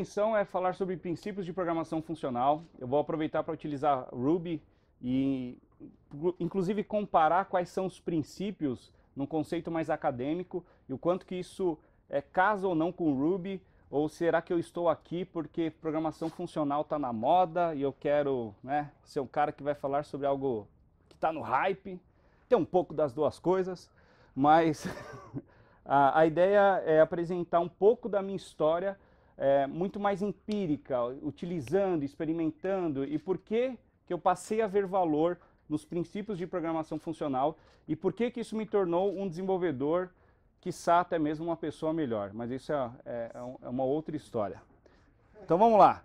intenção é falar sobre princípios de programação funcional. Eu vou aproveitar para utilizar Ruby e, inclusive, comparar quais são os princípios num conceito mais acadêmico e o quanto que isso é, casa ou não com Ruby, ou será que eu estou aqui porque programação funcional está na moda e eu quero né, ser um cara que vai falar sobre algo que está no hype? Tem um pouco das duas coisas, mas a, a ideia é apresentar um pouco da minha história é, muito mais empírica, utilizando, experimentando, e por que, que eu passei a ver valor nos princípios de programação funcional e por que, que isso me tornou um desenvolvedor, quiçá até mesmo uma pessoa melhor. Mas isso é, é, é, é uma outra história. Então vamos lá.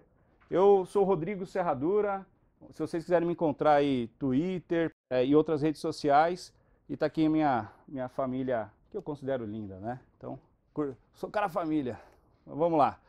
Eu sou Rodrigo Serradura. Se vocês quiserem me encontrar aí, Twitter é, e outras redes sociais. E está aqui minha, minha família, que eu considero linda, né? Então, sou cara família. Vamos lá.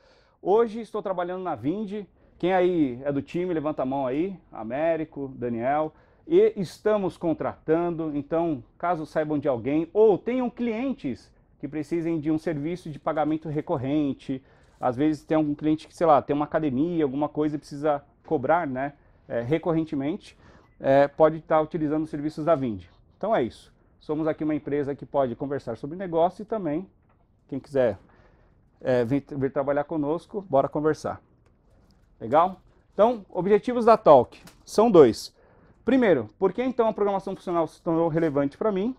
Hoje estou trabalhando na Vindi. Quem aí é do time, levanta a mão aí. Américo, Daniel. E estamos contratando, então, caso saibam de alguém ou tenham clientes que precisem de um serviço de pagamento recorrente, às vezes tem algum cliente que, sei lá, tem uma academia, alguma coisa precisa cobrar, né, é, recorrentemente, é, pode estar utilizando os serviços da Vind. Então é isso. Somos aqui uma empresa que pode conversar sobre negócio e também, quem quiser é, vir, vir trabalhar conosco, bora conversar. Legal? Então, objetivos da Talk são dois. Primeiro, por que então a programação funcional se tornou relevante para mim?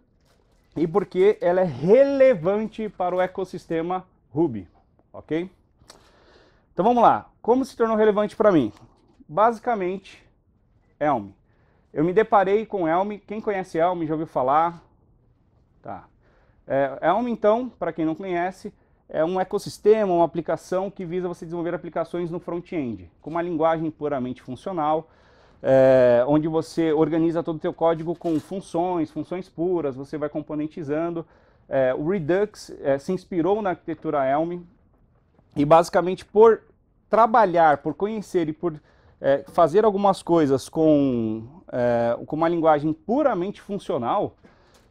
E por que ela é relevante para o ecossistema Ruby, ok? Então vamos lá, como se tornou relevante para mim? Basicamente, Elm. Eu me deparei com Elm, quem conhece Elm já ouviu falar? Tá. É, Elm então, para quem não conhece, é um ecossistema, uma aplicação que visa você desenvolver aplicações no front-end, com uma linguagem puramente funcional, é, onde você organiza todo o seu código com funções, funções puras, você vai componentizando. É, o Redux é, se inspirou na arquitetura Elm e basicamente por trabalhar, por conhecer e por fazer algumas coisas com, com uma linguagem puramente funcional,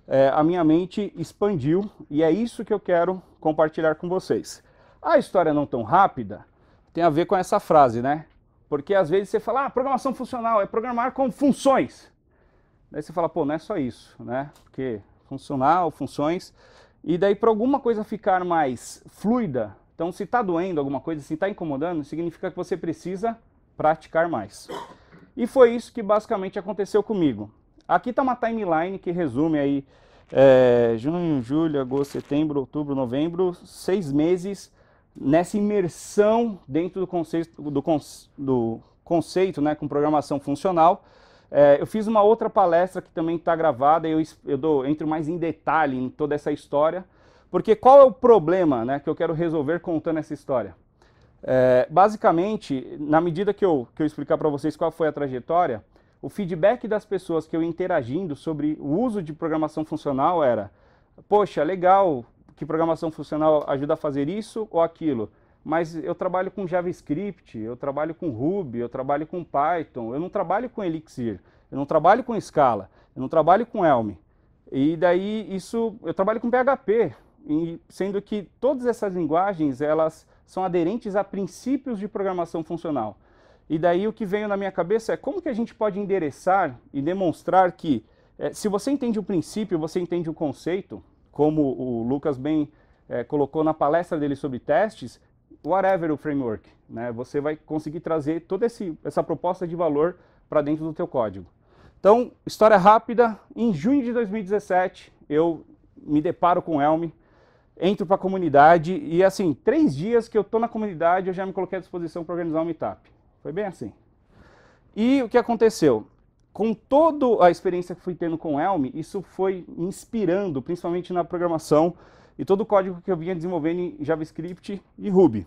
é, a minha mente expandiu e é isso que eu quero compartilhar com vocês. A história não tão rápida tem a ver com essa frase, né? Porque às vezes você fala, ah, programação funcional é programar com funções. Daí você fala, pô, não é só isso, né? Porque funcional, funções. E daí para alguma coisa ficar mais fluida, então se está doendo alguma coisa, se está incomodando, significa que você precisa praticar mais. E foi isso que basicamente aconteceu comigo. Aqui está uma timeline que resume aí é, junho, julho, agosto, setembro, outubro, novembro, seis meses nessa imersão dentro do conceito, do, do conceito né, com programação funcional. É, eu fiz uma outra palestra que também está gravada e eu, eu dou, entro mais em detalhe em toda essa história, porque qual é o problema né, que eu quero resolver contando essa história? É, basicamente, na medida que eu, que eu explicar para vocês qual foi a trajetória, o feedback das pessoas que eu interagindo sobre o uso de programação funcional era: poxa, legal que programação funcional ajuda a fazer isso ou aquilo, mas eu trabalho com JavaScript, eu trabalho com Ruby, eu trabalho com Python, eu não trabalho com Elixir, eu não trabalho com Scala, eu não trabalho com Elm. E daí isso, eu trabalho com PHP, sendo que todas essas linguagens, elas são aderentes a princípios de programação funcional. E daí o que veio na minha cabeça é como que a gente pode endereçar e demonstrar que é, se você entende o princípio, você entende o conceito, como o Lucas bem é, colocou na palestra dele sobre testes, whatever o framework, né? Você vai conseguir trazer toda esse, essa proposta de valor para dentro do teu código. Então, história rápida, em junho de 2017, eu me deparo com o Elm, entro para a comunidade e assim, três dias que eu estou na comunidade, eu já me coloquei à disposição para organizar um meetup. Foi bem assim. E o que aconteceu? Com toda a experiência que fui tendo com o Elm, isso foi me inspirando, principalmente na programação e todo o código que eu vinha desenvolvendo em JavaScript e Ruby.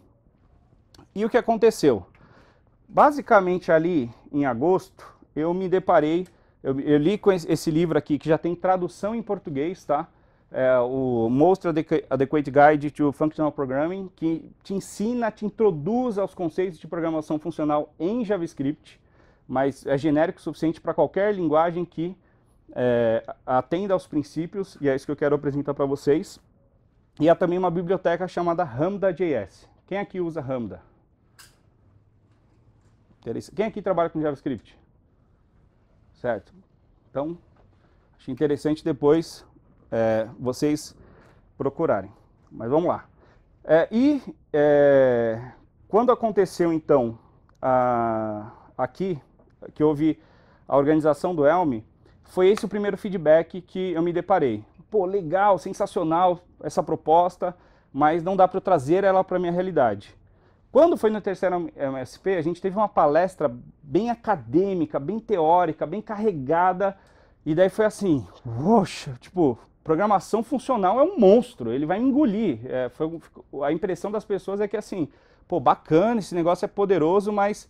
E o que aconteceu? Basicamente ali em agosto, eu me deparei, eu, eu li esse livro aqui que já tem tradução em português, tá? é, o Most Adequate Guide to Functional Programming, que te ensina, te introduz aos conceitos de programação funcional em JavaScript, mas é genérico o suficiente para qualquer linguagem que é, atenda aos princípios, e é isso que eu quero apresentar para vocês. E há também uma biblioteca chamada Ramda.js. Quem aqui usa Ramda? Quem aqui trabalha com JavaScript? Certo. Então, achei interessante depois é, vocês procurarem. Mas vamos lá. É, e é, quando aconteceu então a, aqui, que houve a organização do Helm foi esse o primeiro feedback que eu me deparei. Pô, legal, sensacional essa proposta, mas não dá para eu trazer ela para a minha realidade. Quando foi no terceiro MSP, a gente teve uma palestra bem acadêmica, bem teórica, bem carregada, e daí foi assim, poxa, tipo, programação funcional é um monstro, ele vai engolir. É, foi, a impressão das pessoas é que assim, pô, bacana, esse negócio é poderoso, mas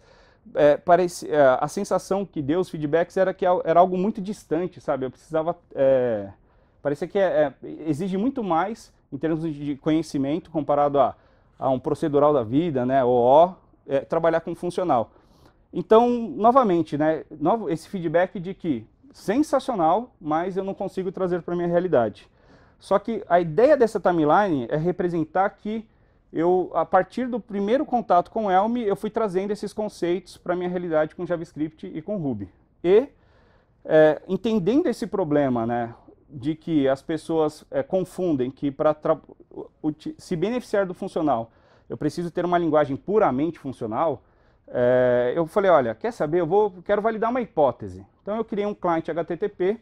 é, parece, é, a sensação que deu os feedbacks era que era algo muito distante, sabe? Eu precisava. É, parecia que é, é, exige muito mais em termos de conhecimento comparado a, a um procedural da vida, né? O é, trabalhar com funcional. Então, novamente, né? Novo, esse feedback de que sensacional, mas eu não consigo trazer para minha realidade. Só que a ideia dessa timeline é representar que eu, a partir do primeiro contato com o Elm, eu fui trazendo esses conceitos para minha realidade com JavaScript e com Ruby. E é, entendendo esse problema, né, de que as pessoas é, confundem que para se beneficiar do funcional eu preciso ter uma linguagem puramente funcional, é, eu falei, olha, quer saber? Eu vou, quero validar uma hipótese. Então eu criei um cliente HTTP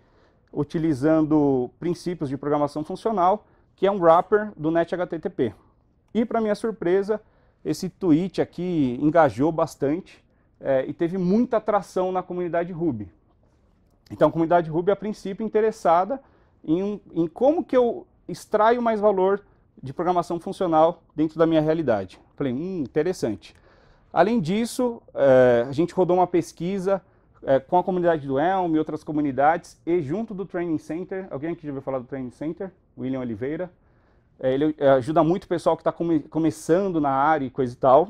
utilizando princípios de programação funcional, que é um wrapper do net HTTP. E para minha surpresa, esse tweet aqui engajou bastante é, e teve muita atração na comunidade Ruby. Então a comunidade Ruby, a princípio, interessada em, em como que eu extraio mais valor de programação funcional dentro da minha realidade. Falei, hum, interessante. Além disso, eh, a gente rodou uma pesquisa eh, com a comunidade do Elm e outras comunidades e junto do Training Center. Alguém aqui já ouviu falar do Training Center? William Oliveira. Eh, ele ajuda muito o pessoal que está come começando na área e coisa e tal.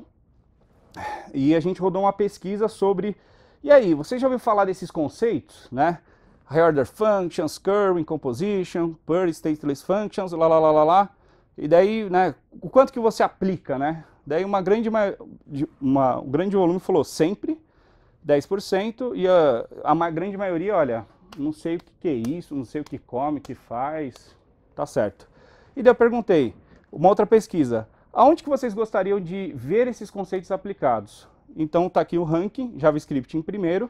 E a gente rodou uma pesquisa sobre. E aí, você já ouviu falar desses conceitos, né? High order functions, curving composition, per stateless functions, lá lá lá lá lá. E daí, né, o quanto que você aplica, né? Daí uma grande, uma, um grande volume falou sempre 10%, e a, a grande maioria, olha, não sei o que, que é isso, não sei o que come, o que faz, tá certo. E daí eu perguntei, uma outra pesquisa, aonde que vocês gostariam de ver esses conceitos aplicados? Então tá aqui o ranking, JavaScript em primeiro,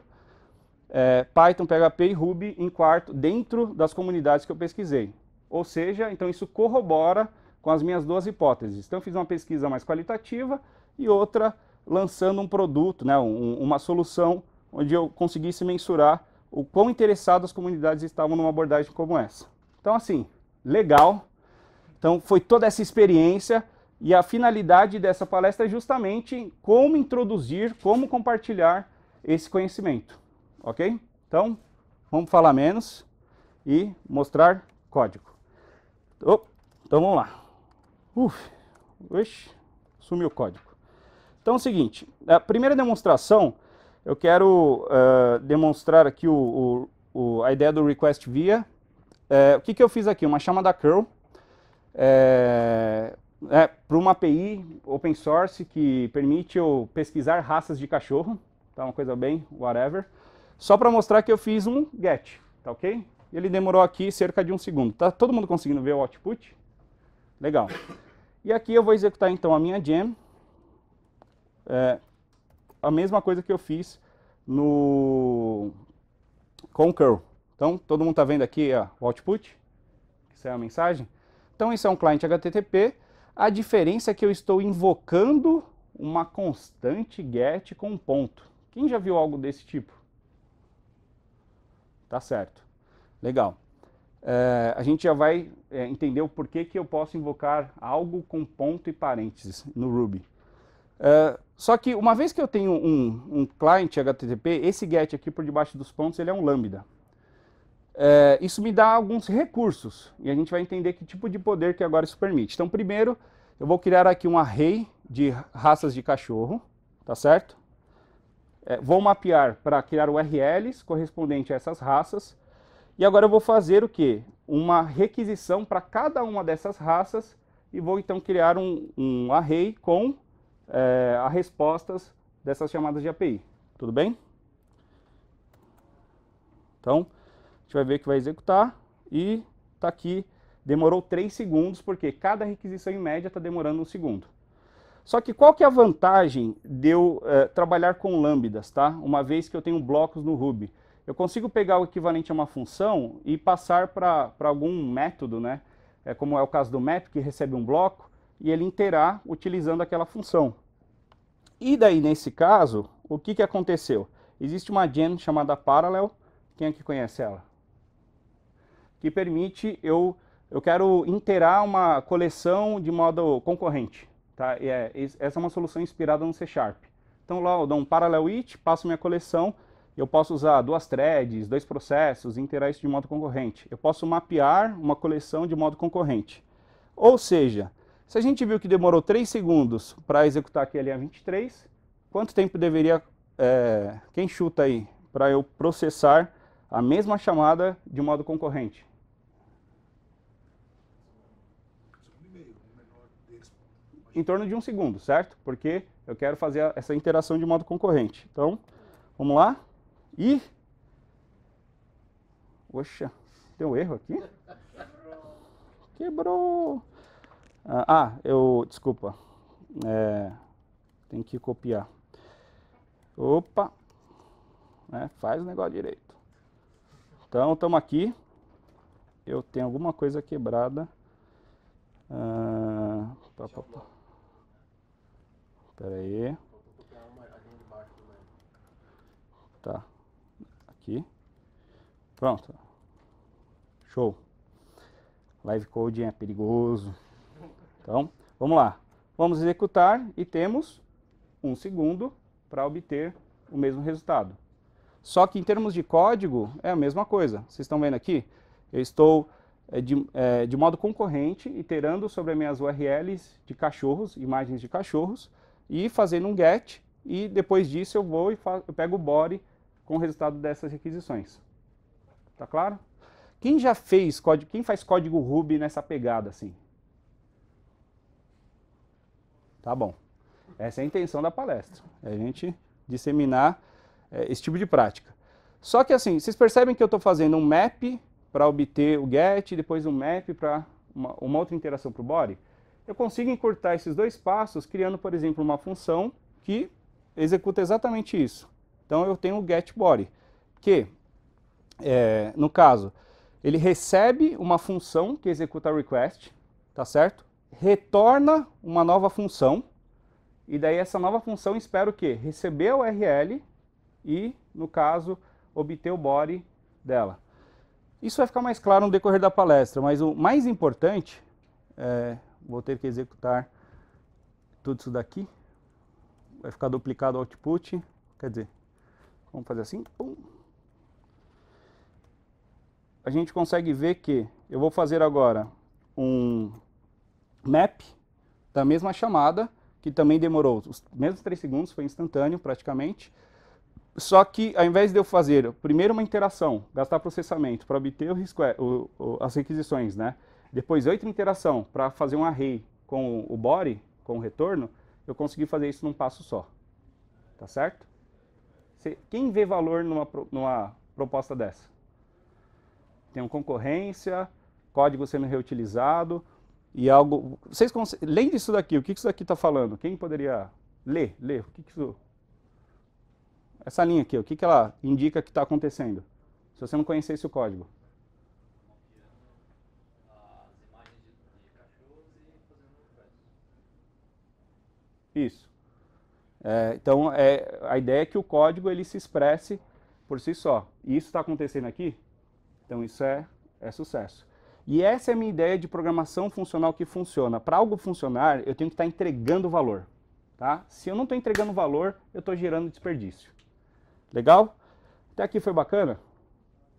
é, Python, PHP e Ruby em quarto, dentro das comunidades que eu pesquisei. Ou seja, então isso corrobora com as minhas duas hipóteses. Então, eu fiz uma pesquisa mais qualitativa e outra lançando um produto, né, um, uma solução onde eu conseguisse mensurar o quão interessadas as comunidades estavam numa abordagem como essa. Então, assim, legal. Então, foi toda essa experiência e a finalidade dessa palestra é justamente como introduzir, como compartilhar esse conhecimento, ok? Então, vamos falar menos e mostrar código. Então, vamos lá. Uf, oxe, sumiu o código. Então é o seguinte, a primeira demonstração, eu quero uh, demonstrar aqui o, o, o, a ideia do request via. É, o que, que eu fiz aqui? Uma chamada curl é, é, para uma API open source que permite eu pesquisar raças de cachorro. Tá uma coisa bem whatever. Só para mostrar que eu fiz um get, tá ok? Ele demorou aqui cerca de um segundo. Tá todo mundo conseguindo ver o output? Legal. E aqui eu vou executar então a minha jam, é, a mesma coisa que eu fiz no com o curl. Então, todo mundo está vendo aqui ó, o output, isso é a mensagem. Então, isso é um cliente HTTP. A diferença é que eu estou invocando uma constante get com ponto. Quem já viu algo desse tipo? Tá certo. Legal. É, a gente já vai é, entender o porquê que eu posso invocar algo com ponto e parênteses no Ruby. É, só que uma vez que eu tenho um, um client HTTP, esse get aqui por debaixo dos pontos ele é um lambda. É, isso me dá alguns recursos e a gente vai entender que tipo de poder que agora isso permite. Então, primeiro, eu vou criar aqui um array de raças de cachorro, tá certo? vou mapear para criar URLs correspondente a essas raças e agora eu vou fazer o quê? Uma requisição para cada uma dessas raças e vou então criar um, um array com é, as respostas dessas chamadas de API. Tudo bem? Então, a gente vai ver que vai executar e está aqui, demorou 3 segundos, porque cada requisição em média está demorando um segundo. Só que qual que é a vantagem de eu é, trabalhar com lambdas, tá? Uma vez que eu tenho blocos no Ruby eu consigo pegar o equivalente a uma função e passar para algum método, né? É como é o caso do map, que recebe um bloco, e ele interar utilizando aquela função. E daí, nesse caso, o que, que aconteceu? Existe uma gen chamada parallel, quem aqui é conhece ela? Que permite, eu, eu quero interar uma coleção de modo concorrente. Tá? E é, essa é uma solução inspirada no C Sharp. Então lá eu dou um parallel it, passo minha coleção, eu posso usar duas threads, dois processos e interar isso de modo concorrente. Eu posso mapear uma coleção de modo concorrente. Ou seja, se a gente viu que demorou 3 segundos para executar aqui a linha 23, quanto tempo deveria, é, quem chuta aí, para eu processar a mesma chamada de modo concorrente? Em torno de um segundo, certo? Porque eu quero fazer essa interação de modo concorrente. Então, vamos lá? E. Oxa, deu erro aqui? Quebrou! Ah, ah, eu. Desculpa. É, tem que copiar. Opa! É, faz o negócio direito. Então, estamos aqui. Eu tenho alguma coisa quebrada. Ah, Pera aí. Tá aqui. Pronto. Show. Live coding é perigoso. Então, vamos lá. Vamos executar e temos um segundo para obter o mesmo resultado. Só que em termos de código é a mesma coisa. Vocês estão vendo aqui? Eu estou eh, de, é, de modo concorrente iterando sobre as minhas URLs de cachorros, imagens de cachorros, e fazendo um get, e depois disso eu vou e eu pego o body com o resultado dessas requisições. Tá claro? Quem já fez código, quem faz código Ruby nessa pegada assim? Tá bom. Essa é a intenção da palestra, é a gente disseminar é, esse tipo de prática. Só que assim, vocês percebem que eu estou fazendo um map para obter o get, depois um map para uma, uma, outra interação para o body. Eu consigo encurtar esses dois passos criando, por exemplo, uma função que executa exatamente isso. Então eu tenho o getBody, que é, no caso ele recebe uma função que executa a request, tá certo? Retorna uma nova função e daí essa nova função espera o quê? Receber o URL e, no caso, obter o body dela. Isso vai ficar mais claro no decorrer da palestra, mas o mais importante, é, vou ter que executar tudo isso daqui, vai ficar duplicado o output, quer dizer, Vamos fazer assim. Pum. A gente consegue ver que eu vou fazer agora um map da mesma chamada, que também demorou os mesmos 3 segundos, foi instantâneo praticamente. Só que ao invés de eu fazer primeiro uma interação, gastar processamento para obter é, o, o, as requisições, né? depois outra interação para fazer um array com o body, com o retorno, eu consegui fazer isso num passo só. Tá certo? Quem vê valor numa, numa proposta dessa? Tem uma concorrência, código sendo reutilizado e algo. Vocês conseguem. isso disso daqui, o que isso daqui está falando? Quem poderia ler? Ler, o que, que isso. Essa linha aqui, o que, que ela indica que está acontecendo? Se você não conhecesse o código. Isso. É, então, é, a ideia é que o código ele se expresse por si só. E isso está acontecendo aqui? Então, isso é, é sucesso. E essa é a minha ideia de programação funcional que funciona. Para algo funcionar, eu tenho que estar tá entregando valor. Tá? Se eu não estou entregando valor, eu estou gerando desperdício. Legal? Até aqui foi bacana?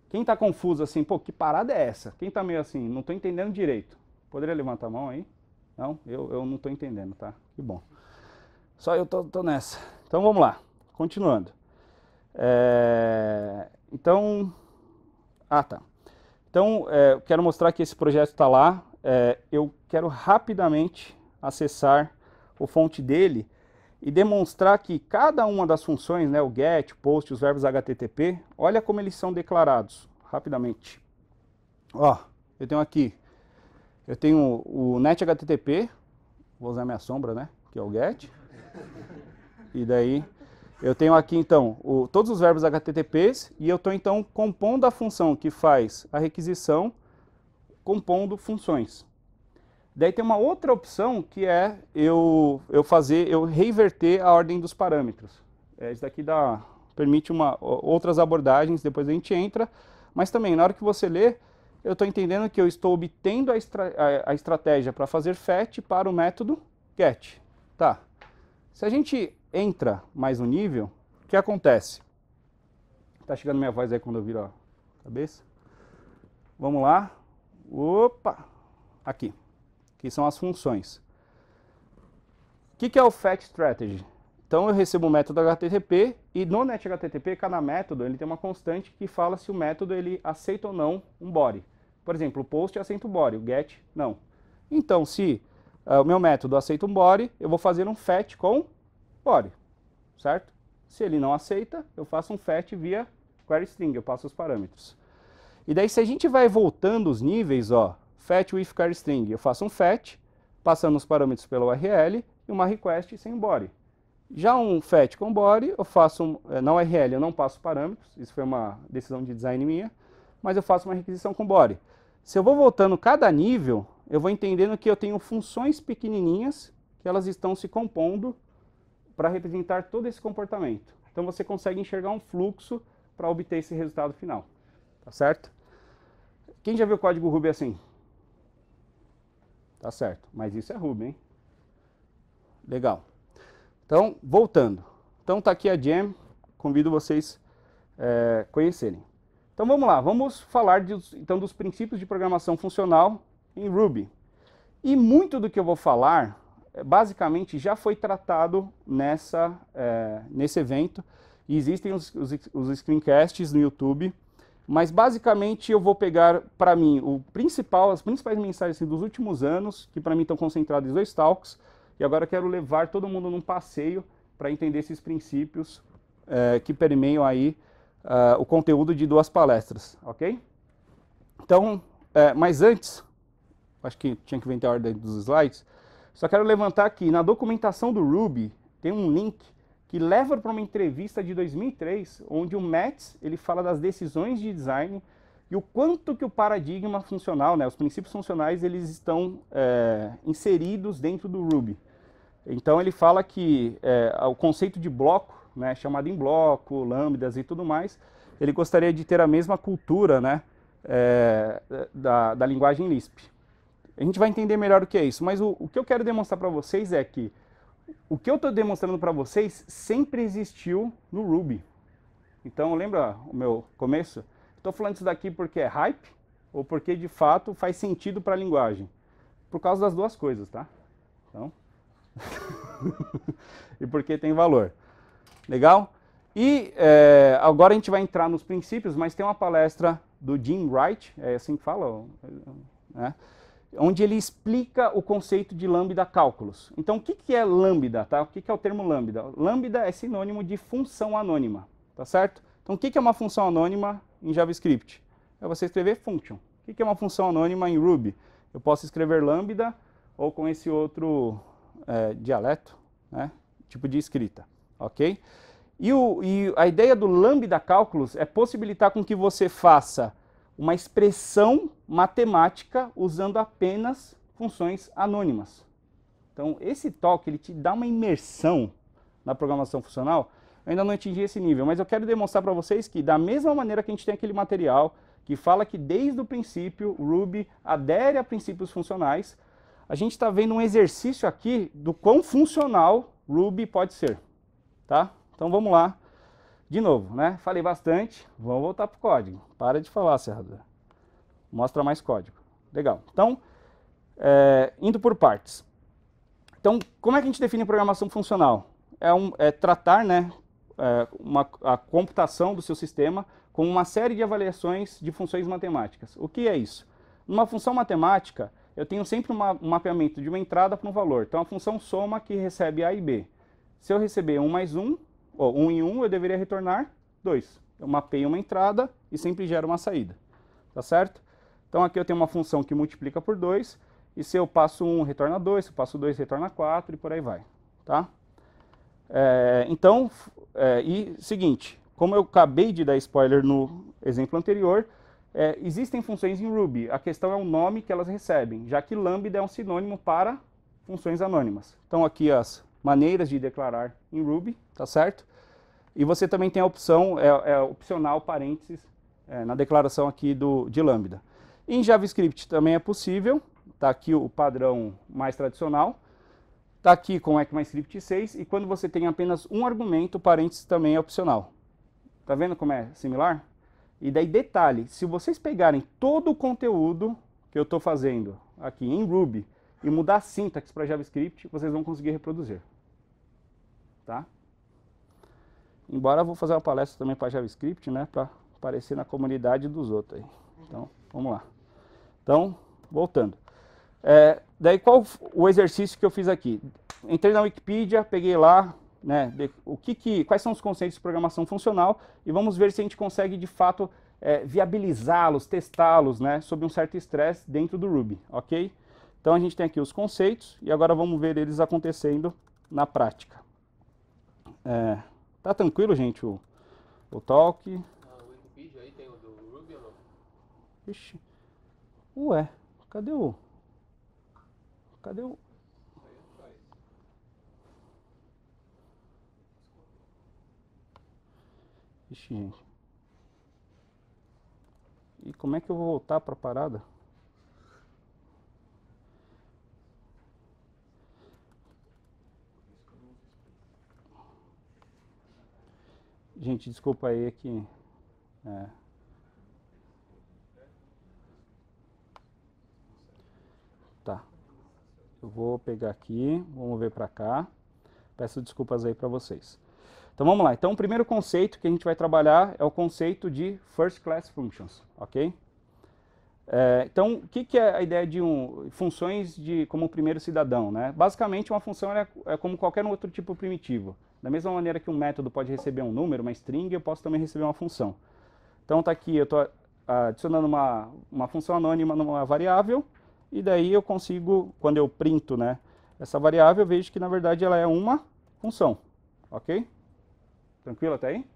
Quem está confuso assim, pô, que parada é essa? Quem está meio assim, não estou entendendo direito? Poderia levantar a mão aí? Não? Eu, eu não estou entendendo, tá? Que bom. Só eu tô, tô nessa. Então vamos lá, continuando. É... Então, ah tá. Então é, quero mostrar que esse projeto está lá. É, eu quero rapidamente acessar o fonte dele e demonstrar que cada uma das funções, né, o get, o post, os verbos HTTP, olha como eles são declarados rapidamente. Ó, eu tenho aqui, eu tenho o net HTTP, vou usar minha sombra, né, que é o get. E daí eu tenho aqui então o, todos os verbos HTTPs e eu estou então compondo a função que faz a requisição, compondo funções. Daí tem uma outra opção que é eu, eu fazer, eu reverter a ordem dos parâmetros. É, isso daqui dá, permite uma, outras abordagens, depois a gente entra, mas também na hora que você lê, eu estou entendendo que eu estou obtendo a, estra, a, a estratégia para fazer fetch para o método get. Tá, se a gente entra mais um nível, o que acontece? Tá chegando minha voz aí quando eu viro a cabeça. Vamos lá. Opa! Aqui. Que são as funções. O que, que é o FAT Strategy? Então eu recebo o método HTTP e no NET HTTP cada método ele tem uma constante que fala se o método ele aceita ou não um body. Por exemplo, o post aceita o body, o get não. Então se é, o meu método aceita um body, eu vou fazer um fetch com body, certo? Se ele não aceita, eu faço um fetch via query string, eu passo os parâmetros. E daí se a gente vai voltando os níveis, ó, fetch with query string, eu faço um fetch, passando os parâmetros pela URL e uma request sem body. Já um fetch com body, eu faço um, é, na URL eu não passo parâmetros, isso foi uma decisão de design minha, mas eu faço uma requisição com body. Se eu vou voltando cada nível, eu vou entendendo que eu tenho funções pequenininhas que elas estão se compondo para representar todo esse comportamento. Então você consegue enxergar um fluxo para obter esse resultado final, tá certo? Quem já viu o código Ruby assim? Tá certo, mas isso é Ruby, hein? Legal. Então, voltando. Então tá aqui a Jam, convido vocês é, conhecerem. Então vamos lá, vamos falar de, então dos princípios de programação funcional em Ruby. E muito do que eu vou falar, eh, basicamente, já foi tratado nessa, é, nesse evento. E existem os, os, os screencasts no YouTube, mas basicamente eu vou pegar, para mim, o principal, as principais mensagens assim, dos últimos anos, que para mim estão concentradas em dois talks, e agora quero levar todo mundo num passeio para entender esses princípios é, que permeiam aí ah, o conteúdo de duas palestras, ok? Então, é, mas antes, acho que tinha que inventar a ordem dos slides. Só quero levantar aqui, na documentação do Ruby, tem um link que leva para uma entrevista de 2003, onde o Metz, ele fala das decisões de design e o quanto que o paradigma funcional, né, os princípios funcionais, eles estão é, inseridos dentro do Ruby. Então ele fala que é, o conceito de bloco, né, chamado em bloco, lambdas e tudo mais, ele gostaria de ter a mesma cultura né, é, da, da linguagem Lisp. A gente vai entender melhor o que é isso, mas o, o que eu quero demonstrar para vocês é que o que eu estou demonstrando para vocês sempre existiu no Ruby. Então, lembra o meu começo? Estou falando isso daqui porque é hype ou porque de fato faz sentido para a linguagem? Por causa das duas coisas, tá? Então... e porque tem valor. Legal? E é, agora a gente vai entrar nos princípios, mas tem uma palestra do Jim Wright, é assim que fala, eh, né? onde ele explica o conceito de lambda cálculos. Então, o que, que é lambda? Tá? O que, que é o termo lambda? Lambda é sinônimo de função anônima, tá certo? Então, o que, que é uma função anônima em JavaScript? É você escrever function. O que é uma função anônima em Ruby? Eu posso escrever lambda ou com esse outro é, dialeto, né? tipo de escrita, ok? E, o, e a ideia do lambda cálculos é possibilitar com que você faça uma expressão matemática usando apenas funções anônimas. Então, esse toque ele te dá uma imersão na programação funcional. Eu ainda não atingi esse nível, mas eu quero demonstrar para vocês que da mesma maneira que a gente tem aquele material que fala que desde o princípio Ruby adere a princípios funcionais, a gente está vendo um exercício aqui do quão funcional Ruby pode ser. Tá? Então vamos lá de novo, né? Falei bastante, vamos voltar para o código. Para de falar, serradura. Mostra mais código. Legal. Então, é, indo por partes. Então, como é que a gente define programação funcional? É, um, é tratar né, é uma, a computação do seu sistema com uma série de avaliações de funções matemáticas. O que é isso? Numa função matemática, eu tenho sempre uma, um mapeamento de uma entrada para um valor. Então, a função soma que recebe A e B. Se eu receber 1 mais 1, Ó, um em um eu deveria retornar dois. Eu mapeio uma entrada e sempre gero uma saída, tá certo? Então aqui eu tenho uma função que multiplica por 2, e se eu passo 1, um, retorna 2, se eu passo 2, retorna 4 e por aí vai, tá? É, então, é, e seguinte, como eu acabei de dar spoiler no exemplo anterior, é, existem funções em Ruby, a questão é o nome que elas recebem, já que lambda é um sinônimo para funções anônimas. Então aqui as maneiras de declarar em Ruby, tá certo? E você também tem a opção, é, é opcional parênteses é, na declaração aqui do, de Lambda. Em JavaScript também é possível, tá aqui o padrão mais tradicional, tá aqui com ECMAScript 6, e quando você tem apenas um argumento, parênteses também é opcional. Tá vendo como é similar? E daí detalhe, se vocês pegarem todo o conteúdo que eu estou fazendo aqui em Ruby e mudar a sintaxe para JavaScript, vocês vão conseguir reproduzir tá? Embora eu vou fazer uma palestra também para JavaScript, né, para aparecer na comunidade dos outros aí. Então, vamos lá. Então, voltando. É, daí qual o exercício que eu fiz aqui? Entrei na Wikipedia, peguei lá, né, o que, que quais são os conceitos de programação funcional e vamos ver se a gente consegue de fato é, viabilizá-los, testá-los, né, sob um certo estresse dentro do Ruby, ok? Então a gente tem aqui os conceitos e agora vamos ver eles acontecendo na prática. É, tá tranquilo, gente, o, o talk. Ah, o Wikipedia aí tem o do Ruby ou não? Ixi. Ué, cadê o... Cadê o... Ixi, gente. E como é que eu vou voltar pra parada? Gente, desculpa aí é que. É. Tá. Eu vou pegar aqui, vamos ver para cá. Peço desculpas aí para vocês. Então vamos lá. Então o primeiro conceito que a gente vai trabalhar é o conceito de first class functions, ok? É, então o que, que, é a ideia de um, funções de como primeiro cidadão, né? Basicamente uma função é, é como qualquer outro tipo primitivo. Da mesma maneira que um método pode receber um número, uma string, eu posso também receber uma função. Então está aqui, eu estou ah, adicionando uma, uma função anônima numa variável, e daí eu consigo, quando eu printo né, essa variável, eu vejo que na verdade ela é uma função, ok? Tranquilo até aí?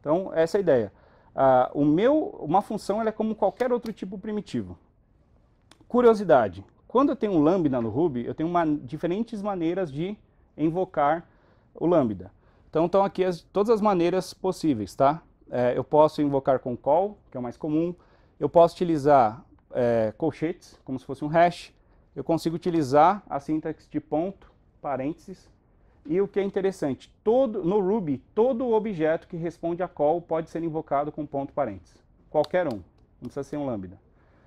Então essa é a ideia. Ah, o meu, uma função ela é como qualquer outro tipo primitivo. Curiosidade, quando eu tenho um lambda no Ruby, eu tenho uma, diferentes maneiras de invocar o lambda. Então estão aqui as, todas as maneiras possíveis, tá? É, eu posso invocar com call, que é o mais comum. Eu posso utilizar é, colchetes, como se fosse um hash. Eu consigo utilizar a sintaxe de ponto, parênteses. E o que é interessante, todo, no Ruby, todo objeto que responde a call pode ser invocado com ponto parênteses. Qualquer um, não precisa ser um lambda.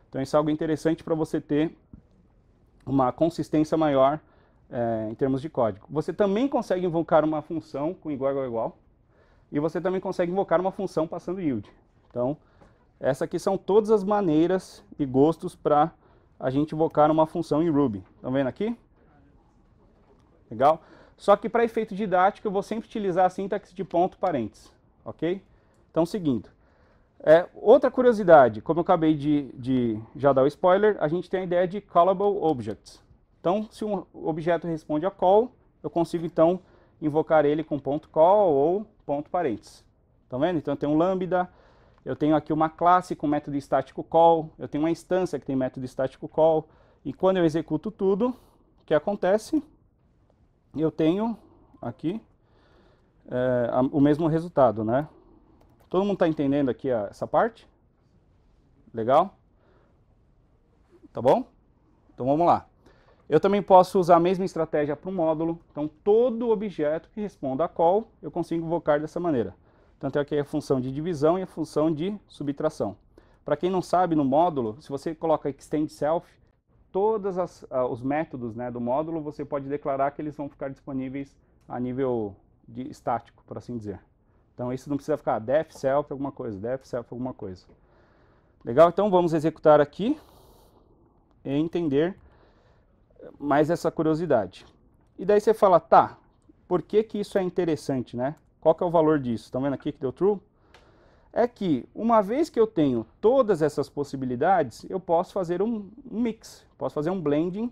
Então isso é algo interessante para você ter uma consistência maior é, em termos de código. Você também consegue invocar uma função com igual igual igual, e você também consegue invocar uma função passando yield. Então, essas aqui são todas as maneiras e gostos para a gente invocar uma função em Ruby. Estão tá vendo aqui? Legal? Só que para efeito didático eu vou sempre utilizar a sintaxe de ponto parênteses, ok? Então, seguindo. É, outra curiosidade, como eu acabei de, de já dar o spoiler, a gente tem a ideia de callable objects. Então, se um objeto responde a call, eu consigo então invocar ele com ponto .call ou ponto .parentes. Estão tá vendo? Então eu tenho um lambda, eu tenho aqui uma classe com método estático call, eu tenho uma instância que tem método estático call, e quando eu executo tudo, o que acontece? Eu tenho aqui é, o mesmo resultado, né? Todo mundo está entendendo aqui a, essa parte? Legal? Tá bom? Então vamos lá. Eu também posso usar a mesma estratégia para o módulo. Então, todo objeto que responda a call, eu consigo invocar dessa maneira. Tanto é que é a função de divisão e a é função de subtração. Para quem não sabe, no módulo, se você coloca extend self, todos ah, os métodos né, do módulo, você pode declarar que eles vão ficar disponíveis a nível de estático, por assim dizer. Então, isso não precisa ficar def self alguma coisa, def self alguma coisa. Legal? Então, vamos executar aqui e entender mais essa curiosidade. E daí você fala, tá, por que, que isso é interessante, né? Qual que é o valor disso? Estão vendo aqui que deu true? É que, uma vez que eu tenho todas essas possibilidades, eu posso fazer um, mix, posso fazer um blending,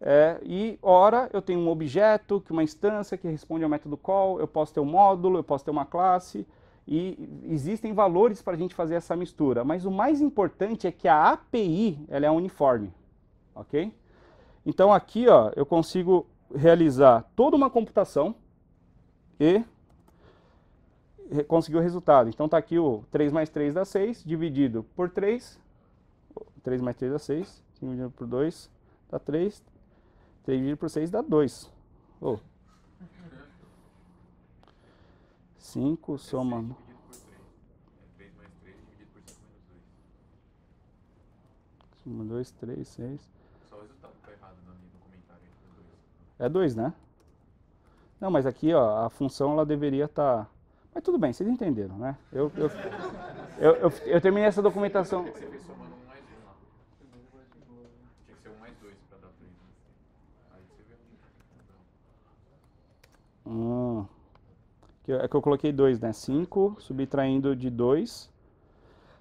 é, e ora eu tenho um objeto, que uma instância que responde ao método call, eu posso ter um módulo, eu posso ter uma classe, e existem valores para a gente fazer essa mistura. Mas o mais importante é que a API ela é uniforme, ok? Então aqui ó, eu consigo realizar toda uma computação e conseguir o resultado. Então está aqui o 3 mais 3 dá 6, dividido por 3, 3 mais 3 dá 6, dividido por 2 dá 3, 3 dividido por 6 dá 2. Oh. 5 soma... 1, 2, 3, 6. É 2, né? Não, mas aqui ó, a função ela deveria estar... Tá... Mas tudo bem, vocês entenderam, né? Eu, eu, eu, eu, eu terminei essa documentação... Hum. É que eu coloquei 2, né? 5, subtraindo de 2.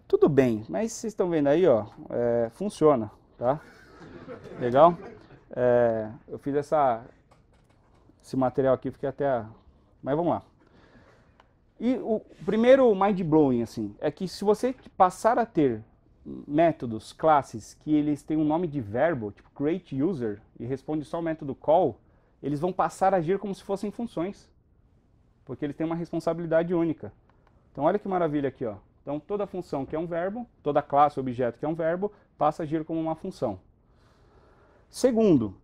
Tudo bem, mas vocês estão vendo aí, ó, é, funciona, tá? Legal? É, eu fiz essa, esse material aqui, fiquei até. A... Mas vamos lá. E o primeiro mind blowing assim é que se você passar a ter métodos, classes que eles têm um nome de verbo, tipo create user e responde só o método call, eles vão passar a agir como se fossem funções, porque eles têm uma responsabilidade única. Então olha que maravilha aqui, ó. Então toda função que é um verbo, toda classe, objeto que é um verbo, passa a agir como uma função. Segundo,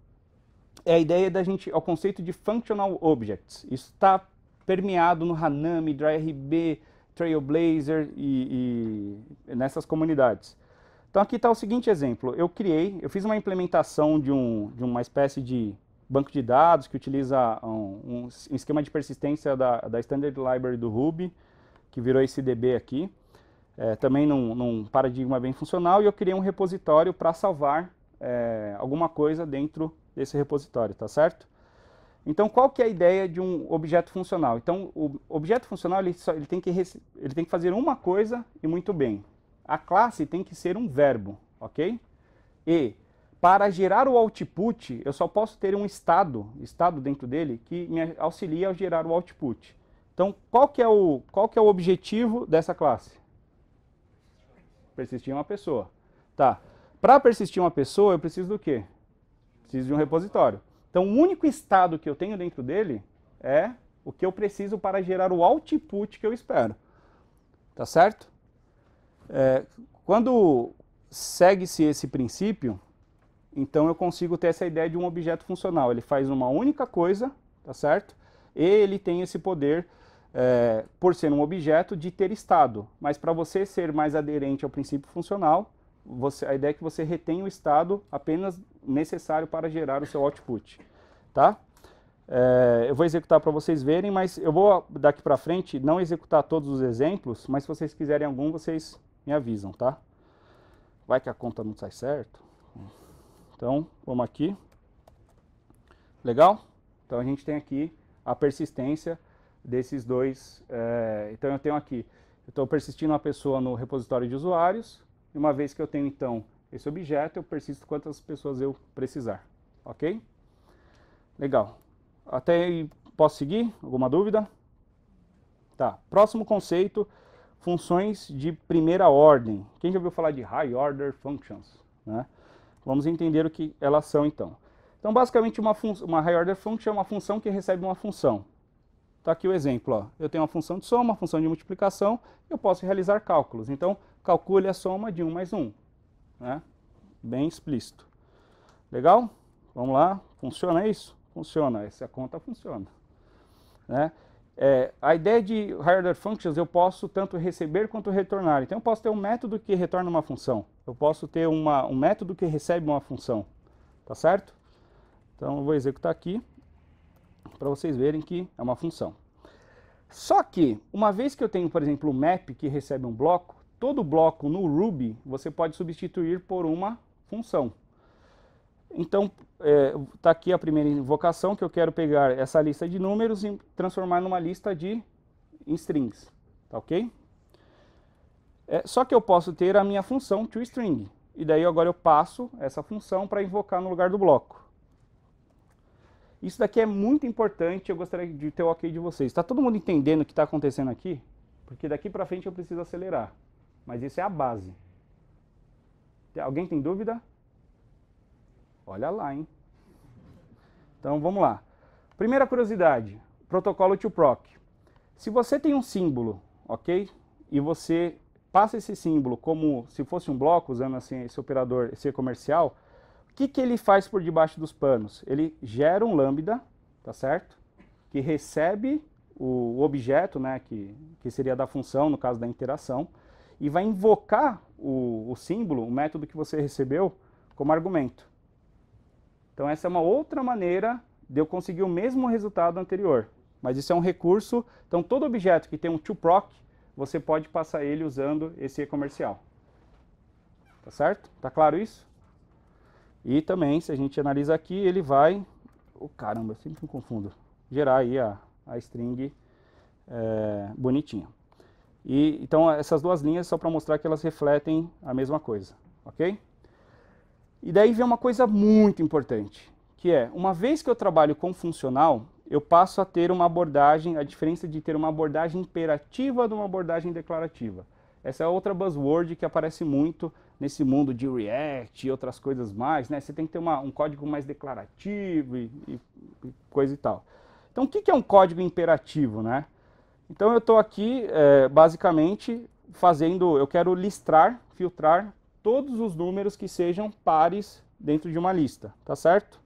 é a ideia da gente, é o conceito de functional objects. Isso está permeado no Hanami, DryRB, Trailblazer e, e nessas comunidades. Então aqui está o seguinte exemplo. Eu criei, eu fiz uma implementação de, um, de uma espécie de banco de dados que utiliza um, um, um esquema de persistência da, da, Standard Library do Ruby, que virou esse DB aqui. É, também num, num paradigma bem funcional, e eu criei um repositório para salvar é, alguma coisa dentro desse repositório, tá certo? Então, qual que é a ideia de um objeto funcional? Então, o objeto funcional ele, só, ele, tem, que ele tem que fazer uma coisa e muito bem. A classe tem que ser um verbo, ok? E para gerar o output, eu só posso ter um estado, estado dentro dele, que me auxilia a gerar o output. Então, qual que é o, qual que é o objetivo dessa classe? Persistir uma pessoa. Tá. Para persistir uma pessoa, eu preciso do quê? Preciso de um repositório. Então, o único estado que eu tenho dentro dele é o que eu preciso para gerar o output que eu espero. Tá certo? É, quando segue-se esse princípio, então eu consigo ter essa ideia de um objeto funcional. Ele faz uma única coisa, tá certo? E ele tem esse poder, é, por ser um objeto, de ter estado. Mas para você ser mais aderente ao princípio funcional, você, a ideia é que você retém o estado apenas necessário para gerar o seu output, tá? É, eu vou executar para vocês verem, mas eu vou daqui para frente não executar todos os exemplos, mas se vocês quiserem algum, vocês me avisam, tá? Vai que a conta não sai certo. Então, vamos aqui. Legal? Então a gente tem aqui a persistência desses dois. É, então eu tenho aqui, eu estou persistindo uma pessoa no repositório de usuários, e uma vez que eu tenho então esse objeto, eu persisto quantas pessoas eu precisar, ok? Legal. Até aí, posso seguir? Alguma dúvida? Tá. Próximo conceito, funções de primeira ordem. Quem já ouviu falar de high order functions? Né? Vamos entender o que elas são então. Então, basicamente, uma, uma high order function é uma função que recebe uma função. Está aqui o exemplo. Ó. Eu tenho uma função de soma, uma função de multiplicação, eu posso realizar cálculos. Então, calcule a soma de 1 mais 1. Né? Bem explícito. Legal? Vamos lá. Funciona isso? Funciona. Essa conta funciona. Né? É, a ideia de higher functions, eu posso tanto receber quanto retornar. Então, eu posso ter um método que retorna uma função. Eu posso ter uma, um método que recebe uma função. Tá certo? Então, eu vou executar aqui para vocês verem que é uma função. Só que, uma vez que eu tenho, por exemplo, o map que recebe um bloco, todo bloco no Ruby você pode substituir por uma função. Então, está é, tá aqui a primeira invocação que eu quero pegar essa lista de números e transformar numa lista de strings, tá ok? É, só que eu posso ter a minha função toString, e daí agora eu passo essa função para invocar no lugar do bloco. Isso daqui é muito importante, eu gostaria de ter o ok de vocês. Está todo mundo entendendo o que está acontecendo aqui? Porque daqui para frente eu preciso acelerar. Mas isso é a base. Alguém tem dúvida? Olha lá, hein? Então vamos lá. Primeira curiosidade, protocolo to proc Se você tem um símbolo, ok? E você passa esse símbolo como se fosse um bloco, usando assim, esse operador, esse comercial, que, que ele faz por debaixo dos panos? Ele gera um lambda, tá certo? Que recebe o objeto, né, que, que seria da função, no caso da interação, e vai invocar o, o símbolo, o método que você recebeu, como argumento. Então essa é uma outra maneira de eu conseguir o mesmo resultado anterior. Mas isso é um recurso, então todo objeto que tem um toproc, você pode passar ele usando esse e-comercial. Tá certo? Tá claro isso? E também, se a gente analisa aqui, ele vai... Oh, caramba, sempre me confundo. Gerar aí a, a string é, bonitinha. E, então, essas duas linhas só para mostrar que elas refletem a mesma coisa, ok? E daí vem uma coisa muito importante, que é, uma vez que eu trabalho com funcional, eu passo a ter uma abordagem, a diferença de ter uma abordagem imperativa de uma abordagem declarativa. Essa é outra buzzword que aparece muito nesse mundo de React e outras coisas mais, né? Você tem que ter uma, um código mais declarativo e, e, e, coisa e tal. Então, o que é um código imperativo, né? Então, eu estou aqui, é, basicamente, fazendo, eu quero listrar, filtrar todos os números que sejam pares dentro de uma lista, tá certo?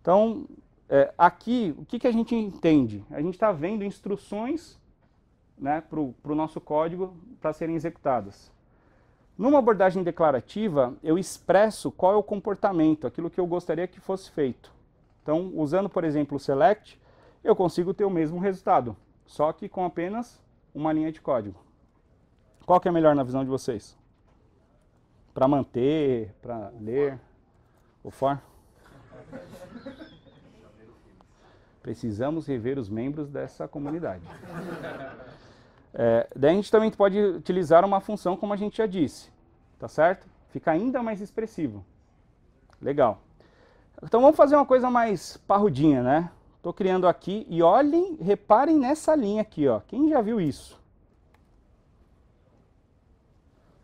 Então, é, aqui, o que, que a gente entende? A gente está vendo instruções né, para o nosso código para serem executadas. Numa abordagem declarativa, eu expresso qual é o comportamento, aquilo que eu gostaria que fosse feito. Então, usando, por exemplo, o select, eu consigo ter o mesmo resultado, só que com apenas uma linha de código. Qual que é melhor na visão de vocês? Para manter, para ler, o for? Precisamos rever os membros dessa comunidade. É, daí a gente também pode utilizar uma função como a gente já disse, tá certo? Fica ainda mais expressivo. Legal. Então vamos fazer uma coisa mais parrudinha, né? Estou criando aqui e olhem, reparem nessa linha aqui, ó. Quem já viu isso?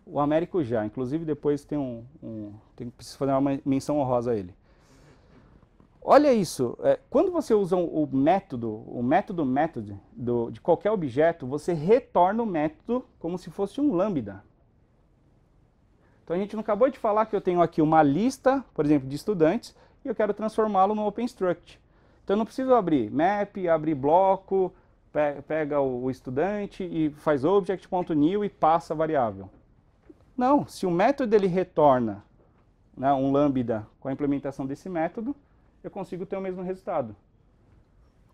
O Américo já, inclusive depois tem um, um tem, preciso fazer uma menção honrosa a ele. Olha isso, é, quando você usa o método, o método method do, de qualquer objeto, você retorna o método como se fosse um lambda. Então a gente não acabou de falar que eu tenho aqui uma lista, por exemplo, de estudantes, e eu quero transformá-lo no OpenStruct. Então eu não preciso abrir map, abrir bloco, pega o estudante e faz object.new e passa a variável. Não, se o método ele retorna né, um lambda com a implementação desse método, eu consigo ter o mesmo resultado.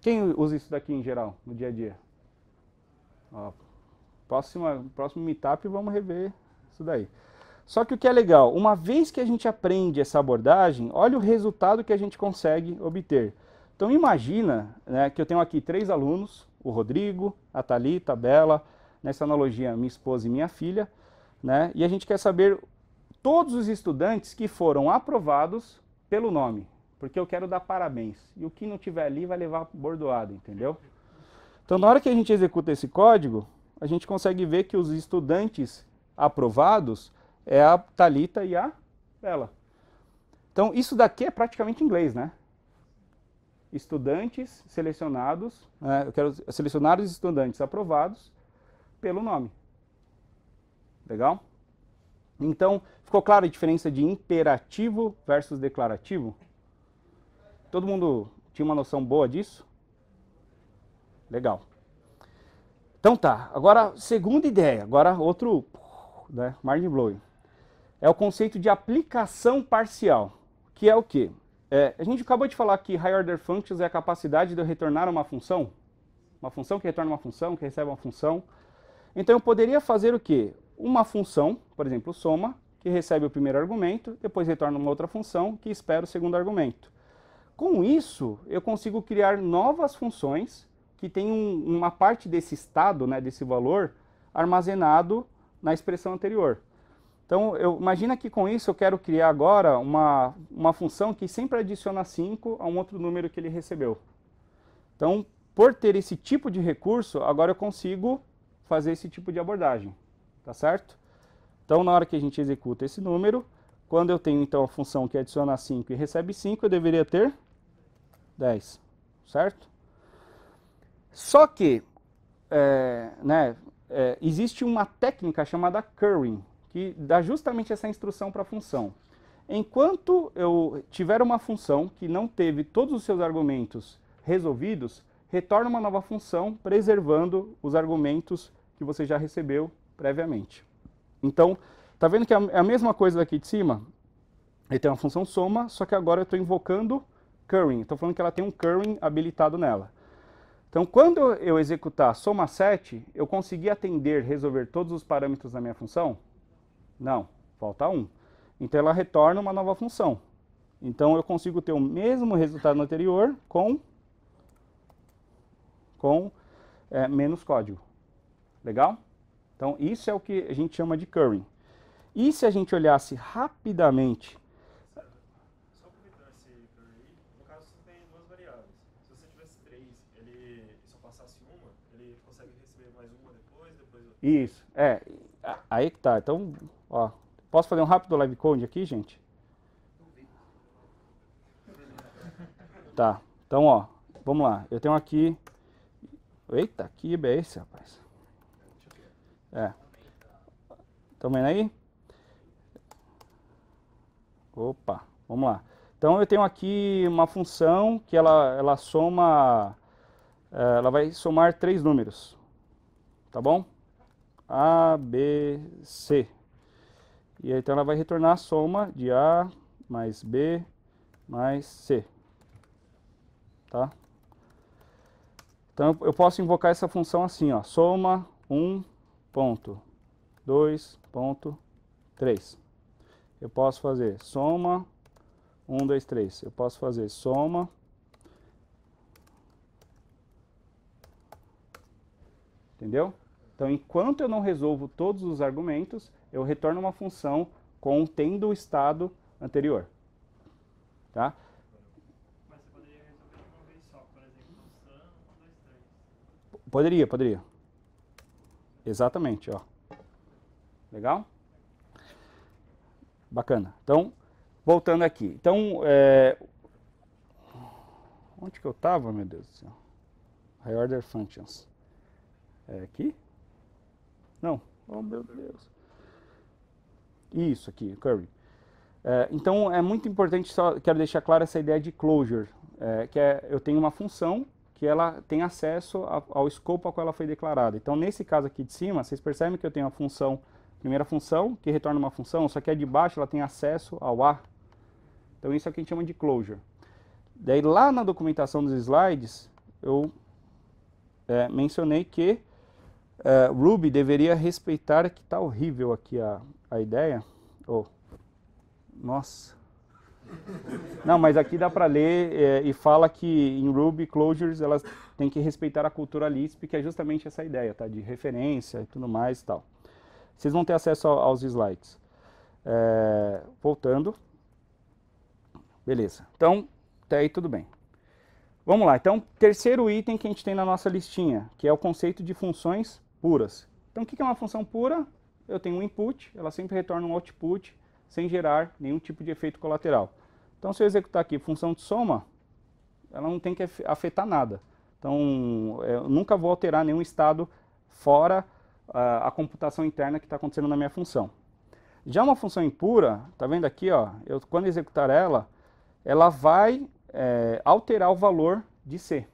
Quem usa isso daqui em geral, no dia a dia? Ó, próxima, próximo meetup vamos rever isso daí. Só que o que é legal, uma vez que a gente aprende essa abordagem, olha o resultado que a gente consegue obter. Então imagina né, que eu tenho aqui três alunos, o Rodrigo, a Thalita, a Bela, nessa analogia minha esposa e minha filha, né, e a gente quer saber todos os estudantes que foram aprovados pelo nome porque eu quero dar parabéns. E o que não tiver ali vai levar bordoado, entendeu? Então, na hora que a gente executa esse código, a gente consegue ver que os estudantes aprovados é a Talita e a Bela. Então, isso daqui é praticamente inglês, né? Estudantes selecionados, né? eu quero selecionar os estudantes aprovados pelo nome. Legal? Então, ficou clara a diferença de imperativo versus declarativo? Todo mundo tinha uma noção boa disso? Legal. Então tá, agora segunda ideia, agora outro, né, mind blowing. É o conceito de aplicação parcial, que é o quê? É, a gente acabou de falar que high order functions é a capacidade de eu retornar uma função, uma função que retorna uma função, que recebe uma função. Então eu poderia fazer o quê? Uma função, por exemplo, soma, que recebe o primeiro argumento, depois retorna uma outra função que espera o segundo argumento. Com isso, eu consigo criar novas funções que têm um, uma parte desse estado, né, desse valor, armazenado na expressão anterior. Então, eu, imagina que com isso eu quero criar agora uma, uma função que sempre adiciona 5 a um outro número que ele recebeu. Então, por ter esse tipo de recurso, agora eu consigo fazer esse tipo de abordagem, tá certo? Então, na hora que a gente executa esse número, quando eu tenho então a função que adiciona 5 e recebe 5, eu deveria ter 10, certo? Só que é, né, é, existe uma técnica chamada currying, que dá justamente essa instrução para a função. Enquanto eu tiver uma função que não teve todos os seus argumentos resolvidos, retorna uma nova função preservando os argumentos que você já recebeu previamente. Então, tá vendo que é a é mesma coisa daqui de cima? Ele tem uma função soma, só que agora eu estou invocando curring. Estou falando que ela tem um currying habilitado nela. Então, quando eu executar soma 7, eu consegui atender, resolver todos os parâmetros da minha função? Não, falta um. Então, ela retorna uma nova função. Então, eu consigo ter o mesmo resultado anterior com, com é, menos código. Legal? Então, isso é o que a gente chama de currying. E se a gente olhasse rapidamente Isso, é. Aí que tá. Então, ó. Posso fazer um rápido live code aqui, gente? Tá. Então, ó. Vamos lá. Eu tenho aqui. Eita, que IB é esse, rapaz? É. Estão vendo aí? Opa, vamos lá. Então eu tenho aqui uma função que ela, ela soma, é, ela vai somar três números, tá bom? A, B, C. E então ela vai retornar a soma de A mais B mais C. Tá? Então eu posso invocar essa função assim, ó, soma 1.2.3. Eu posso fazer soma 1, 2, 3. Eu posso fazer soma Entendeu? Então, enquanto eu não resolvo todos os argumentos, eu retorno uma função contendo o estado anterior. Tá? Mas você poderia resolver de uma vez só, por exemplo, Poderia, poderia. Exatamente, ó. Legal? Bacana. Então, voltando aqui. Então, é... onde que eu estava, meu Deus do céu? High Order Functions. É aqui? Não. Oh, meu Deus. Isso aqui, Curry. É, então, é muito importante, só quero deixar clara essa ideia de closure, é, que é, eu tenho uma função que ela tem acesso a, ao escopo a qual ela foi declarada. Então, nesse caso aqui de cima, vocês percebem que eu tenho a função, primeira função, que retorna uma função, só que a de baixo ela tem acesso ao A. Então, isso é o que a gente chama de closure. Daí, lá na documentação dos slides, eu é, mencionei que uh, Ruby deveria respeitar que tá horrível aqui a, a ideia. Oh. Nossa. Não, mas aqui dá para ler é, e fala que em Ruby closures elas têm que respeitar a cultura Lisp, que é justamente essa ideia, tá? De referência e tudo mais e tal. Vocês vão ter acesso aos slides. É, voltando. Beleza. Então, até aí tudo bem. Vamos lá. Então, terceiro item que a gente tem na nossa listinha, que é o conceito de funções puras. Então, o que é uma função pura? Eu tenho um input, ela sempre retorna um output sem gerar nenhum tipo de efeito colateral. Então, se eu executar aqui função de soma, ela não tem que afetar nada. Então, é, eu nunca vou alterar nenhum estado fora a, ah, a computação interna que está acontecendo na minha função. Já uma função impura, tá vendo aqui, ó, eu, quando executar ela, ela vai é, alterar o valor de C.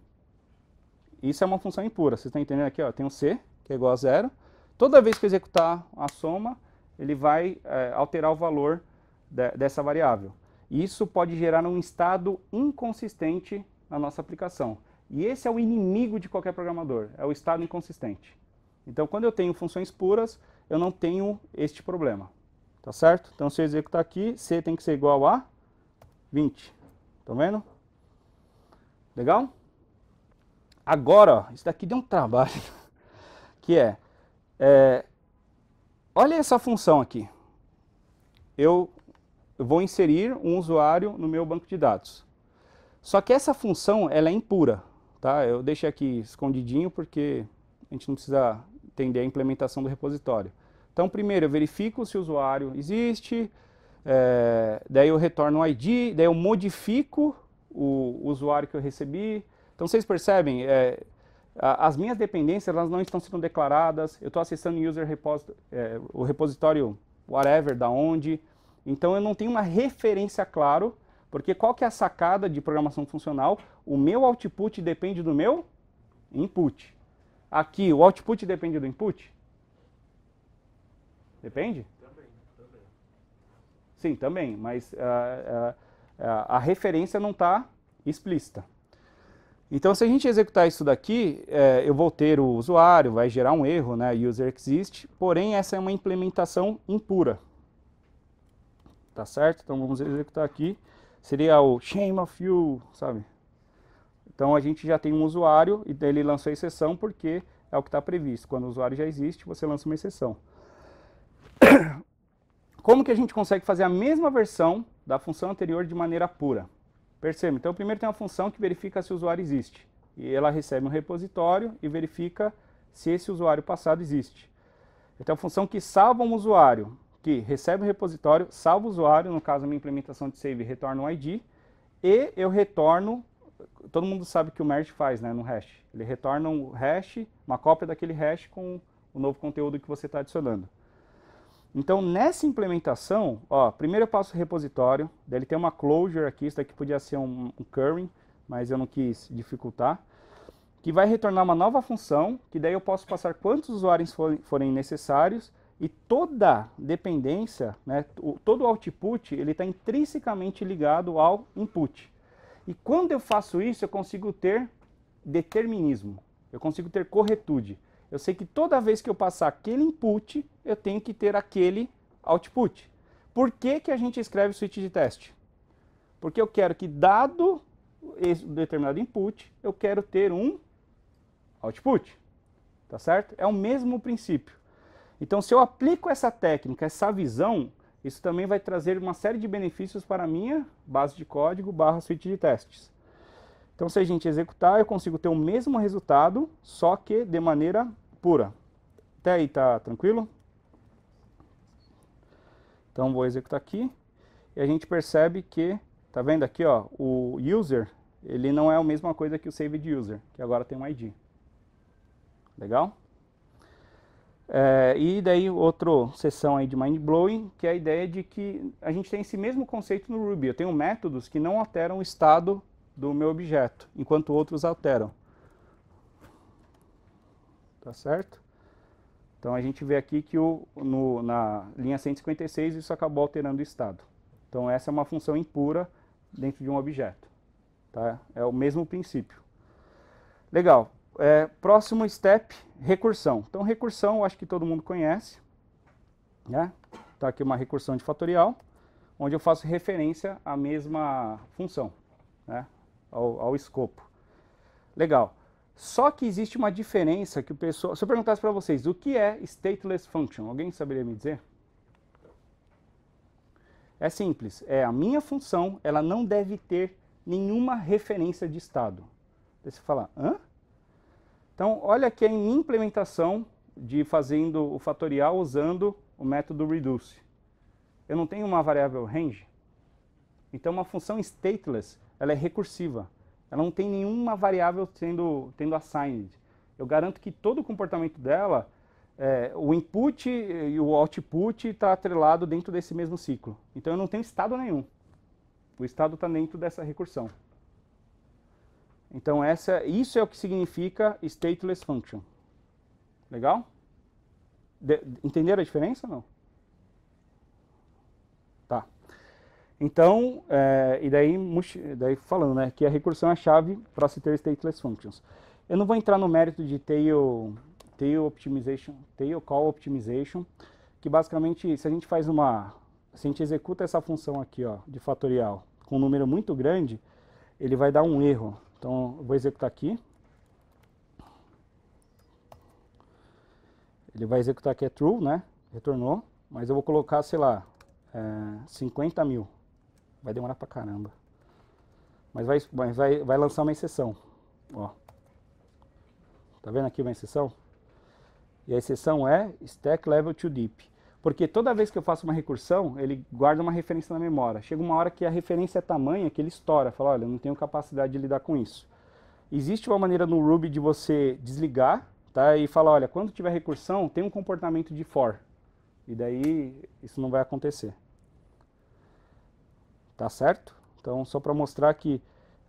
Isso é uma função impura, vocês estão entendendo aqui, ó, tem o C, que é igual a zero. Toda vez que executar a soma, ele vai é, alterar o valor de, dessa variável. Isso pode gerar um estado inconsistente na nossa aplicação. E esse é o inimigo de qualquer programador, é o estado inconsistente. Então, quando eu tenho funções puras, eu não tenho este problema, tá certo? Então, se eu executar aqui, C tem que ser igual a 20, tá vendo? Legal? Agora, isso daqui deu um trabalho. que é, é olha essa função aqui. Eu vou inserir um usuário no meu banco de dados. Só que essa função ela é impura, tá? Eu deixei aqui escondidinho porque a gente não precisa entender a implementação do repositório. Então primeiro eu verifico se o usuário existe, é, daí eu retorno o ID, daí eu modifico o usuário que eu recebi. Então vocês percebem, é, ah, as minhas dependências elas não estão sendo declaradas, eu estou acessando user reposit é, eh, o repositório whatever da onde, então eu não tenho uma referência claro, porque qual que é a sacada de programação funcional? O meu output depende do meu input. Aqui, o output depende do input? Depende? Também, Sim, também, mas uh, uh, uh, a referência não está explícita. Então, se a gente executar isso daqui, é, eu vou ter o usuário, vai gerar um erro, né, user exist, porém essa é uma implementação impura. Tá certo? Então vamos executar aqui. Seria o shame of you, sabe? Então a gente já tem um usuário e ele lançou a exceção porque é o que está previsto. Quando o usuário já existe, você lança uma exceção. Como que a gente consegue fazer a mesma versão da função anterior de maneira pura? Perceba, então primeiro tem uma função que verifica se o usuário existe. E ela recebe um repositório e verifica se esse usuário passado existe. Então a função que salva um usuário, que recebe o um repositório, salva o usuário, no caso a minha implementação de save retorna um ID, e eu retorno, todo mundo sabe que o merge faz né, no hash. Ele retorna um hash, uma cópia daquele hash com o novo conteúdo que você está adicionando. Então, nessa implementação, ó, primeiro eu passo o repositório, daí ele tem uma closure aqui, isso daqui podia ser um, um curry, mas eu não quis dificultar, que vai retornar uma nova função, que daí eu posso passar quantos usuários forem, forem necessários, e toda dependência, né, o, todo o output, ele está intrinsecamente ligado ao input. E quando eu faço isso, eu consigo ter determinismo, eu consigo ter corretude. Eu sei que toda vez que eu passar aquele input, eu tenho que ter aquele output. Por que, que a gente escreve switch de teste? Porque eu quero que dado esse determinado input, eu quero ter um output. Tá certo? É o mesmo princípio. Então, se eu aplico essa técnica, essa visão, isso também vai trazer uma série de benefícios para a minha base de código barra suite de testes. Então, se a gente executar, eu consigo ter o mesmo resultado, só que de maneira pura. Até aí tá tranquilo? Então, vou executar aqui e a gente percebe que, tá vendo aqui, ó, o user, ele não é a mesma coisa que o saved user, que agora tem um ID. Legal? É, e daí outra sessão aí de mind blowing, que é a ideia de que a gente tem esse mesmo conceito no Ruby. Eu tenho métodos que não alteram o estado do meu objeto, enquanto outros alteram. Tá certo? Então a gente vê aqui que o, no, na linha 156 isso acabou alterando o estado. Então essa é uma função impura dentro de um objeto. Tá? É o mesmo princípio. Legal. É, próximo step, recursão. Então recursão eu acho que todo mundo conhece. Né? Tá aqui uma recursão de fatorial, onde eu faço referência à mesma função. Né? ao, ao escopo. Legal. Só que existe uma diferença que o pessoal. Se eu perguntasse para vocês o que é stateless function, alguém saberia me dizer? É simples. É a minha função, ela não deve ter nenhuma referência de estado. Você fala, hã? Então, olha aqui a minha implementação de fazendo o fatorial usando o método reduce. Eu não tenho uma variável range. Então, uma função stateless ela é recursiva. Ela não tem nenhuma variável sendo, tendo assigned. Eu garanto que todo o comportamento dela, é, o input e o output está atrelado dentro desse mesmo ciclo. Então eu não tenho estado nenhum. O estado está dentro dessa recursão. Então essa, isso é o que significa stateless function. Legal? De, entenderam a diferença ou não? Então, é, e daí, daí falando, né, que a recursão é a chave para se ter stateless functions. Eu não vou entrar no mérito de tail, tail optimization, tail call optimization, que basicamente se a gente faz uma, se a gente executa essa função aqui, ó, de fatorial, com um número muito grande, ele vai dar um erro. Então, eu vou executar aqui. Ele vai executar que é true, né? Retornou, mas eu vou colocar, sei lá, é, 50 mil. Vai demorar pra caramba. Mas vai, mas vai, vai lançar uma exceção. Ó. Tá vendo aqui uma exceção? E a exceção é stack level too deep. Porque toda vez que eu faço uma recursão, ele guarda uma referência na memória. Chega uma hora que a referência é tamanha que ele estoura. Fala, olha, eu não tenho capacidade de lidar com isso. Existe uma maneira no Ruby de você desligar tá? e falar, olha, quando tiver recursão, tem um comportamento de for. E daí isso não vai acontecer tá certo? Então, só para mostrar que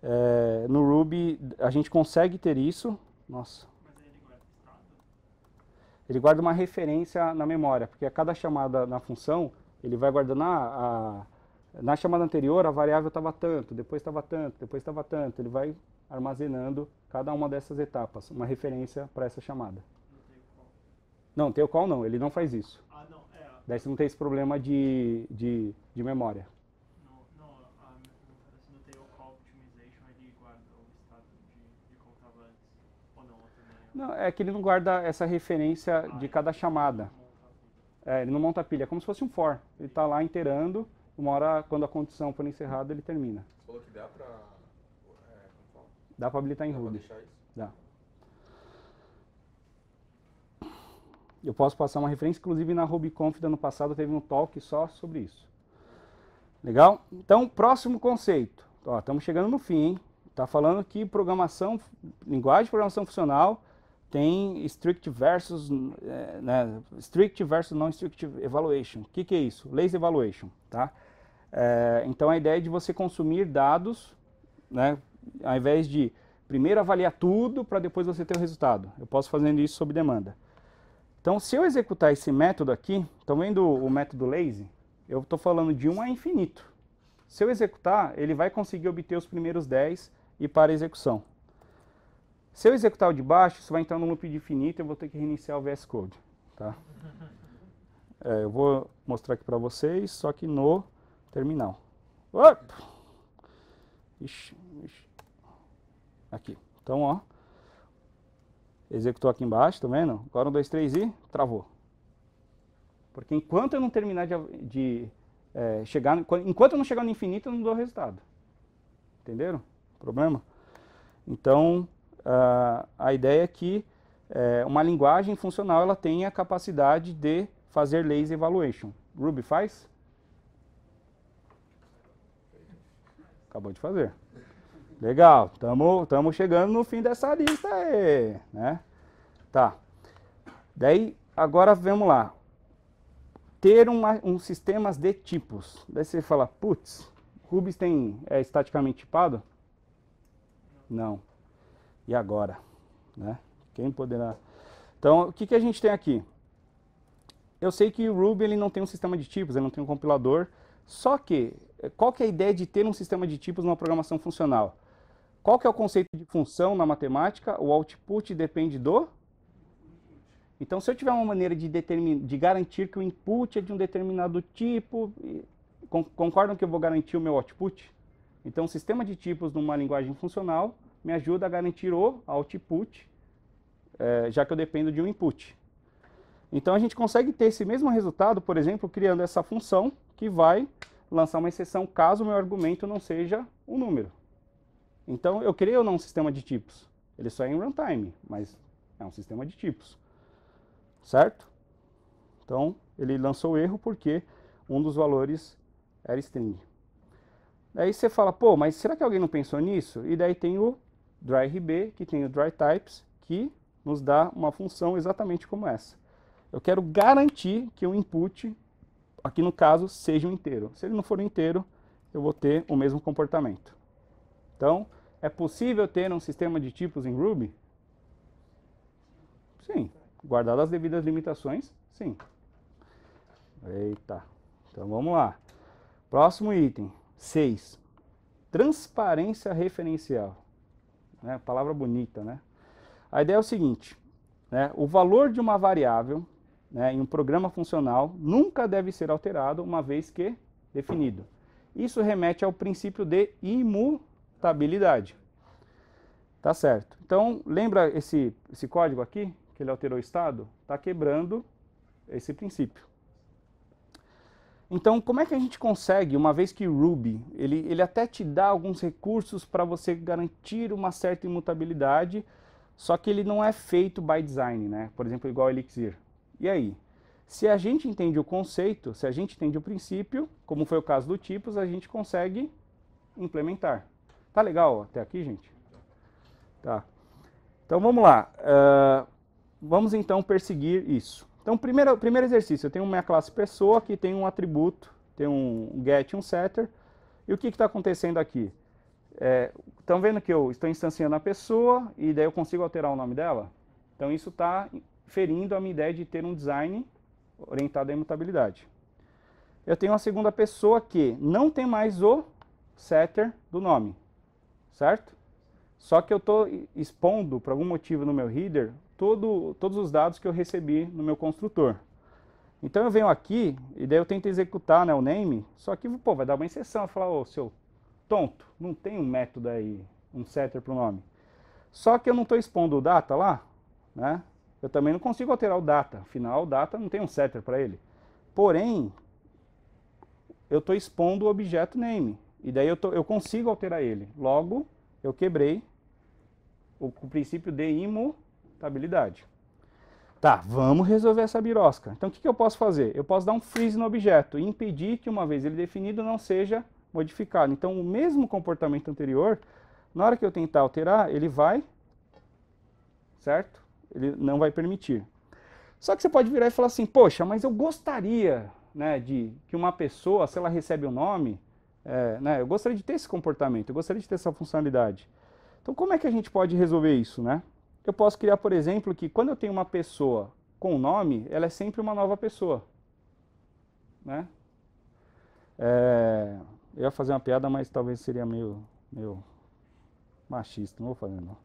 é, no Ruby a gente consegue ter isso. Nossa. Ele guarda uma referência na memória, porque a cada chamada na função, ele vai guardando a, ah, a na chamada anterior a variável estava tanto, depois estava tanto, depois estava tanto. Ele vai armazenando cada uma dessas etapas, uma referência para essa chamada. Não, tem o qual não, ele não faz isso. Ah, não, é. Daí você não tem esse problema de, de, de memória. Não, é que ele não guarda essa referência de cada chamada. É, ele não monta pilha, é como se fosse um for. Ele está lá inteirando, uma hora, quando a condição for encerrada, ele termina. Você falou que dá para... É, dá para habilitar em dá Ruby. Dá. Eu posso passar uma referência, inclusive na RubyConf do ano passado teve um talk só sobre isso. Legal? Então, próximo conceito. Estamos chegando no fim, hein? Está falando que programação, linguagem de programação funcional tem strict versus, eh, né, strict versus não strict evaluation. O que, que, é isso? Lazy evaluation, tá? É, então a ideia é de você consumir dados, né, ao invés de primeiro avaliar tudo para depois você ter o resultado. Eu posso fazendo isso sob demanda. Então se eu executar esse método aqui, estão vendo o método lazy? Eu estou falando de 1 um a infinito. Se eu executar, ele vai conseguir obter os primeiros 10 e para execução. Se eu executar o de baixo, isso vai entrar num loop de infinito e eu vou ter que reiniciar o VS Code. Tá? É, eu vou mostrar aqui para vocês, só que no terminal. Ixi, ixi. Aqui. Então, ó. Executou aqui embaixo, tá vendo? Agora um, dois, três e travou. Porque enquanto eu não terminar de, de é, chegar, enquanto eu não chegar no infinito, eu não dou resultado. Entenderam? Problema? Então, uh, a ideia é que eh, uma linguagem funcional ela tem a capacidade de fazer lazy evaluation. Ruby faz? Acabou de fazer. Legal, estamos chegando no fim dessa lista aí, né? Tá. Daí, agora vamos lá. Ter uma, um sistemas de tipos. Daí você fala, putz, Ruby tem é, estaticamente tipado? Não. E agora? Né? Quem poderá? Então, o que, que a gente tem aqui? Eu sei que o Ruby ele não tem um sistema de tipos, ele não tem um compilador, só que, eh, qual que é a ideia de ter um sistema de tipos numa programação funcional? Qual que é o conceito de função na matemática? O output depende do... Então, se eu tiver uma maneira de, determin... de garantir que o input é de um determinado tipo, concordam que eu vou garantir o meu output? Então, o sistema de tipos numa linguagem funcional me ajuda a garantir o output, é, já que eu dependo de um input. Então a gente consegue ter esse mesmo resultado, por exemplo, criando essa função que vai lançar uma exceção caso o meu argumento não seja um número. Então eu criei ou não um sistema de tipos. Ele só é em runtime, mas é um sistema de tipos. Certo? Então ele lançou erro porque um dos valores era string. Daí você fala, pô, mas será que alguém não pensou nisso? E daí tem o DryRB, que tem o DryTypes, que nos dá uma função exatamente como essa. Eu quero garantir que o input, aqui no caso, seja um inteiro. Se ele não for um inteiro, eu vou ter o mesmo comportamento. Então, é possível ter um sistema de tipos em Ruby? Sim. Guardadas as devidas limitações, sim. Eita. Então, vamos lá. Próximo item, 6. Transparência referencial né? Palavra bonita, né? A ideia é o seguinte, né? O valor de uma variável né, em um programa funcional nunca deve ser alterado uma vez que definido. Isso remete ao princípio de imutabilidade. Tá certo. Então, lembra esse, esse código aqui, que ele alterou o estado? Está quebrando esse princípio. Então, como é que a gente consegue, uma vez que Ruby, ele, ele até te dá alguns recursos para você garantir uma certa imutabilidade, só que ele não é feito by design, né? Por exemplo, igual Elixir. E aí? Se a gente entende o conceito, se a gente entende o princípio, como foi o caso do tipos, a gente consegue implementar. Tá legal até aqui, gente? Tá. Então vamos lá. Uh, vamos então perseguir isso. Então, primeiro, primeiro exercício, eu tenho minha classe pessoa que tem um atributo, tem um get e um setter. E o que está acontecendo aqui? Estão é, vendo que eu estou instanciando a pessoa e daí eu consigo alterar o nome dela? Então, isso está ferindo a minha ideia de ter um design orientado à imutabilidade. Eu tenho uma segunda pessoa que não tem mais o setter do nome, certo? Só que eu estou expondo, por algum motivo no meu header, todo, todos os dados que eu recebi no meu construtor. Então eu venho aqui e daí eu tento executar né, o name, só que pô, vai dar uma exceção, falar, ô seu tonto, não tem um método aí, um setter para o nome. Só que eu não estou expondo o data lá, né? Eu também não consigo alterar o data, afinal o data não tem um setter para ele. Porém, eu estou expondo o objeto name, e daí eu, tô, eu consigo alterar ele. Logo, eu quebrei o, o princípio de imo Estabilidade. Tá, vamos resolver essa birosca. Então o que, que eu posso fazer? Eu posso dar um freeze no objeto e impedir que uma vez ele definido não seja modificado. Então o mesmo comportamento anterior, na hora que eu tentar alterar, ele vai, certo? Ele não vai permitir. Só que você pode virar e falar assim, poxa, mas eu gostaria né, de que uma pessoa, se ela recebe o um nome, é, né, eu gostaria de ter esse comportamento, eu gostaria de ter essa funcionalidade. Então como é que a gente pode resolver isso, né? Eu posso criar, por exemplo, que quando eu tenho uma pessoa com nome, ela é sempre uma nova pessoa. Né? É, eu ia fazer uma piada, mas talvez seria meio, meio machista, não vou fazer não.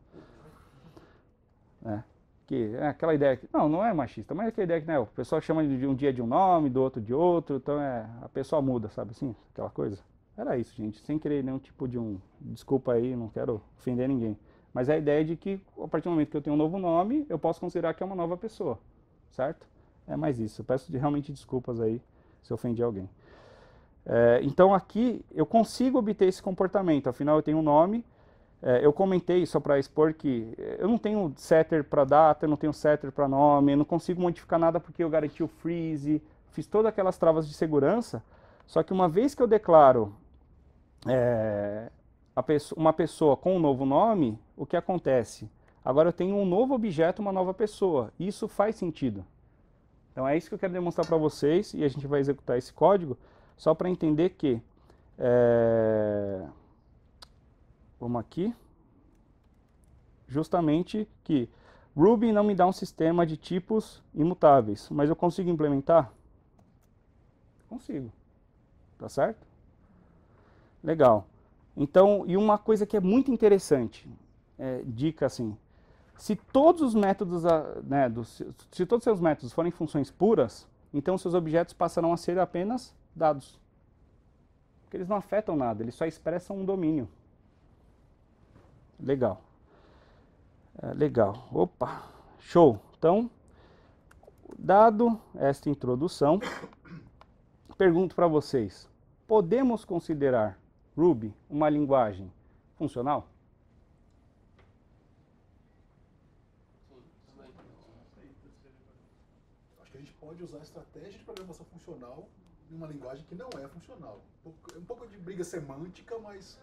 É, que, é aquela ideia que, não, não é machista, mas é aquela ideia que né, o pessoal chama de um dia de um nome, do outro de outro, então é, a pessoa muda, sabe assim, aquela coisa. Era isso, gente, sem querer nenhum tipo de um, desculpa aí, não quero ofender ninguém. Mas é a ideia é de que, a partir do momento que eu tenho um novo nome, eu posso considerar que é uma nova pessoa, certo? É mais isso. Eu peço realmente desculpas aí se ofendi alguém. É, então aqui eu consigo obter esse comportamento, afinal eu tenho um nome. É, eu comentei só para expor que é, eu não tenho setter para data, eu não tenho setter para nome, eu não consigo modificar nada porque eu garanti o freeze, fiz todas aquelas travas de segurança. Só que uma vez que eu declaro é, uma pessoa com um novo nome, o que acontece? Agora eu tenho um novo objeto, uma nova pessoa. Isso faz sentido. Então é isso que eu quero demonstrar para vocês e a gente vai executar esse código só para entender que é... vamos aqui justamente que Ruby não me dá um sistema de tipos imutáveis, mas eu consigo implementar? Consigo. Tá certo? Legal. Então, e uma coisa que é muito interessante, é, dica assim, se todos os métodos, ah, né, do, se todos os seus métodos forem funções puras, então seus objetos passarão a ser apenas dados. Porque eles não afetam nada, eles só expressam um domínio. Legal. É, legal. Opa, show. Então, dado esta introdução, pergunto para vocês, podemos considerar Ruby uma linguagem funcional? Acho que a gente pode usar estratégia de programação funcional em uma linguagem que não é funcional. É Um pouco de briga semântica, mas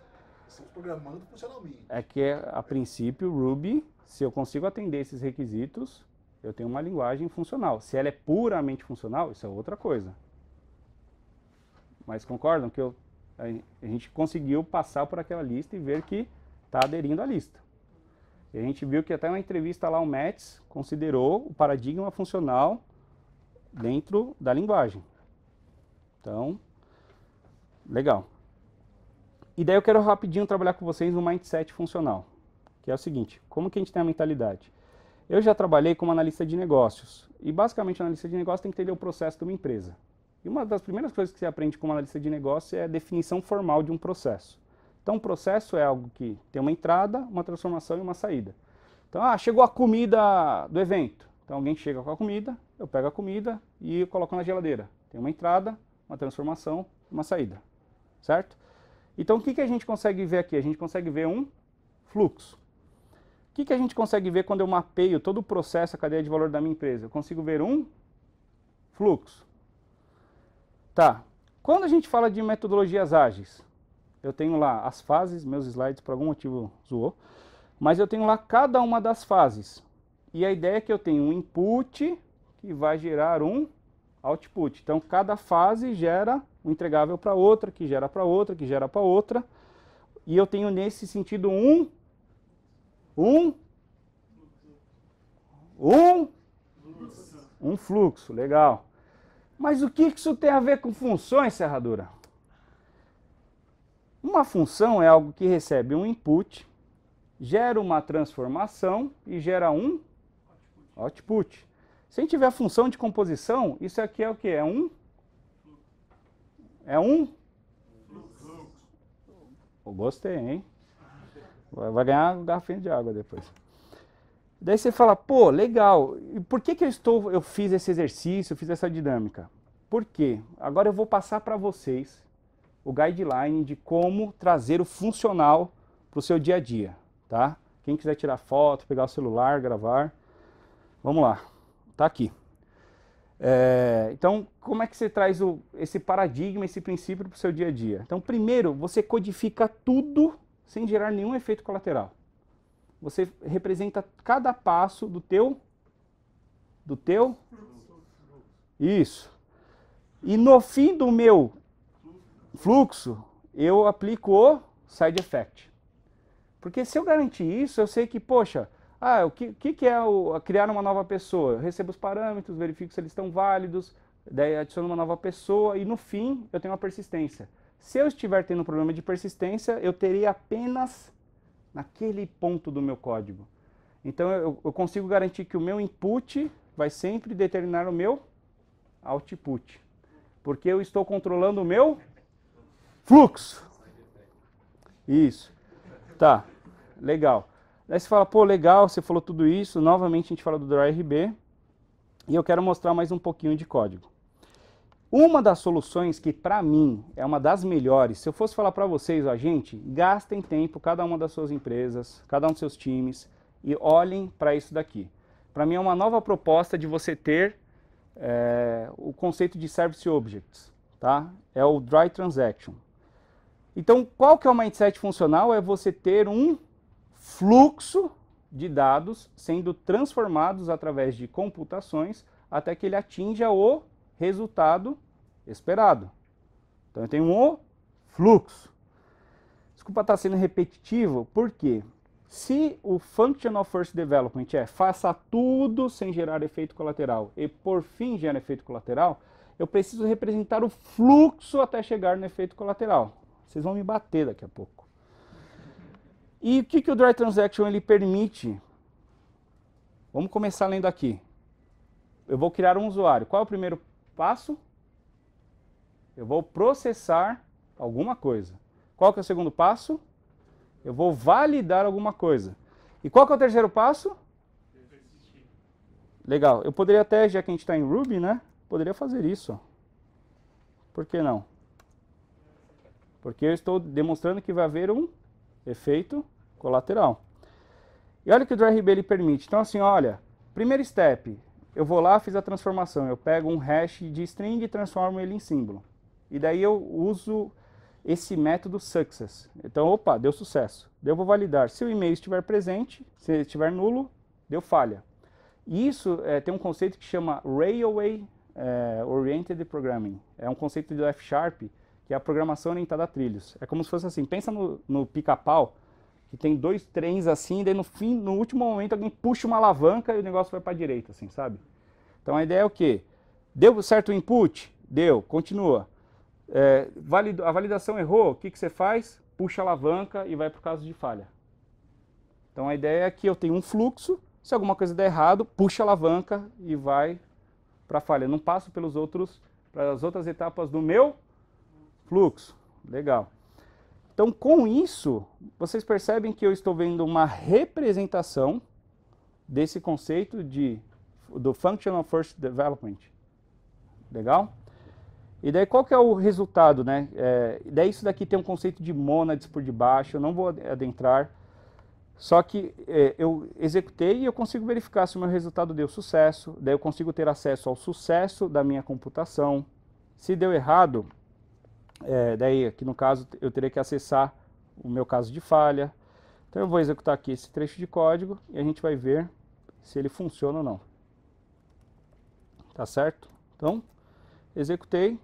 estamos assim, programando funcionalmente. É que, a princípio, Ruby, se eu consigo atender esses requisitos, eu tenho uma linguagem funcional. Se ela é puramente funcional, isso é outra coisa. Mas concordam que eu a gente conseguiu passar por aquela lista e ver que está aderindo à lista. E a gente viu que até uma entrevista lá o Mets considerou o paradigma funcional dentro da linguagem. Então, legal. E daí eu quero rapidinho trabalhar com vocês no mindset funcional, que é o seguinte, como que a gente tem a mentalidade? Eu já trabalhei como analista de negócios, e basicamente analista de negócios tem que entender o processo de uma empresa. E uma das primeiras coisas que você aprende com uma analista de negócio é a definição formal de um processo. Então, um processo é algo que tem uma entrada, uma transformação e uma saída. Então, ah, chegou a comida do evento. Então, alguém chega com a comida, eu pego a comida e coloco na geladeira. Tem uma entrada, uma transformação, uma saída, certo? Então, o que, que a gente consegue ver aqui? A gente consegue ver um fluxo. O que, que a gente consegue ver quando eu mapeio todo o processo, a cadeia de valor da minha empresa? Eu consigo ver um fluxo. Tá. Quando a gente fala de metodologias ágeis, eu tenho lá as fases, meus slides por algum motivo zoou, mas eu tenho lá cada uma das fases. E a ideia é que eu tenho um input que vai gerar um output. Então cada fase gera um entregável para outra, que gera para outra, que gera para outra. E eu tenho nesse sentido um um um um fluxo, legal. Mas o que isso tem a ver com funções, serradura? Uma função é algo que recebe um input, gera uma transformação e gera um output. Se a gente tiver a função de composição, isso aqui é o que? É um? É um? Eu gostei, hein? Vai ganhar um garfinho de água depois. Daí você fala, pô, legal, por que, que eu estou, eu fiz esse exercício, fiz essa dinâmica? Por quê? Agora eu vou passar para vocês o guideline de como trazer o funcional para o seu dia a dia, tá? Quem quiser tirar foto, pegar o celular, gravar, vamos lá, tá aqui. É, então, como é que você traz o, esse paradigma, esse princípio para o seu dia a dia? Então, primeiro, você codifica tudo sem gerar nenhum efeito colateral você representa cada passo do teu do teu isso. E no fim do meu fluxo, eu aplico o side effect. Porque se eu garantir isso, eu sei que, poxa, ah, o que, que, é o, criar uma nova pessoa? Eu recebo os parâmetros, verifico se eles estão válidos, daí adiciono uma nova pessoa e no fim eu tenho uma persistência. Se eu estiver tendo um problema de persistência, eu terei apenas naquele ponto do meu código. Então eu, eu consigo garantir que o meu input vai sempre determinar o meu output, porque eu estou controlando o meu fluxo. Isso. Tá, legal. Aí você fala, pô, legal, você falou tudo isso. Novamente a gente fala do DryRB. E eu quero mostrar mais um pouquinho de código. Uma das soluções que para mim é uma das melhores, se eu fosse falar para vocês, ó, gente, gastem tempo cada uma das suas empresas, cada um dos seus times e olhem para isso daqui. Para mim é uma nova proposta de você ter é, o conceito de Service Objects, tá? É o Dry Transaction. Então, qual que é o mindset funcional? É você ter um fluxo de dados sendo transformados através de computações até que ele atinja o resultado esperado. Então eu tenho um fluxo. Desculpa estar sendo repetitivo, porque se o Functional First Development é faça tudo sem gerar efeito colateral e por fim gera efeito colateral, eu preciso representar o fluxo até chegar no efeito colateral. Vocês vão me bater daqui a pouco. E o que, que o Dry Transaction ele permite? Vamos começar lendo aqui. Eu vou criar um usuário. Qual é o primeiro passo? Eu vou processar alguma coisa. Qual que é o segundo passo? Eu vou validar alguma coisa. E qual que é o terceiro passo? Legal. Eu poderia até, já que a gente está em Ruby, né? Poderia fazer isso. Por que não? Porque eu estou demonstrando que vai haver um efeito colateral. E olha o que o DryRB ele permite. Então, assim, olha, primeiro step, eu vou lá, fiz a transformação, eu pego um hash de string e transformo ele em símbolo. E daí eu uso esse método success. Então, opa, deu sucesso. Eu vou validar se o e-mail estiver presente, se estiver nulo, deu falha. E isso é, tem um conceito que chama Railway é, Oriented Programming. É um conceito do F Sharp, que é a programação orientada a trilhos. É como se fosse assim, pensa no, no pica-pau, que tem dois trens assim, e daí no fim, no último momento, alguém puxa uma alavanca e o negócio vai para a direita, assim, sabe? Então a ideia é o quê? Deu certo o input? Deu, continua. É, valid... a validação errou, o que, que você faz? Puxa a alavanca e vai para o caso de falha. Então a ideia é que eu tenho um fluxo, se alguma coisa der errado, puxa a alavanca e vai para a falha. Eu não passo pelos outros, para as outras etapas do meu fluxo. Legal. Então, com isso, vocês percebem que eu estou vendo uma representação desse conceito de, do Functional First Development. Legal? E daí qual que é o resultado, né? É, daí isso daqui tem um conceito de monads por debaixo, eu não vou adentrar. Só que é, eu executei e eu consigo verificar se o meu resultado deu sucesso, daí eu consigo ter acesso ao sucesso da minha computação. Se deu errado, é, daí, aqui no caso, eu teria que acessar o meu caso de falha. Então eu vou executar aqui esse trecho de código e a gente vai ver se ele funciona ou não. Tá certo? Então, executei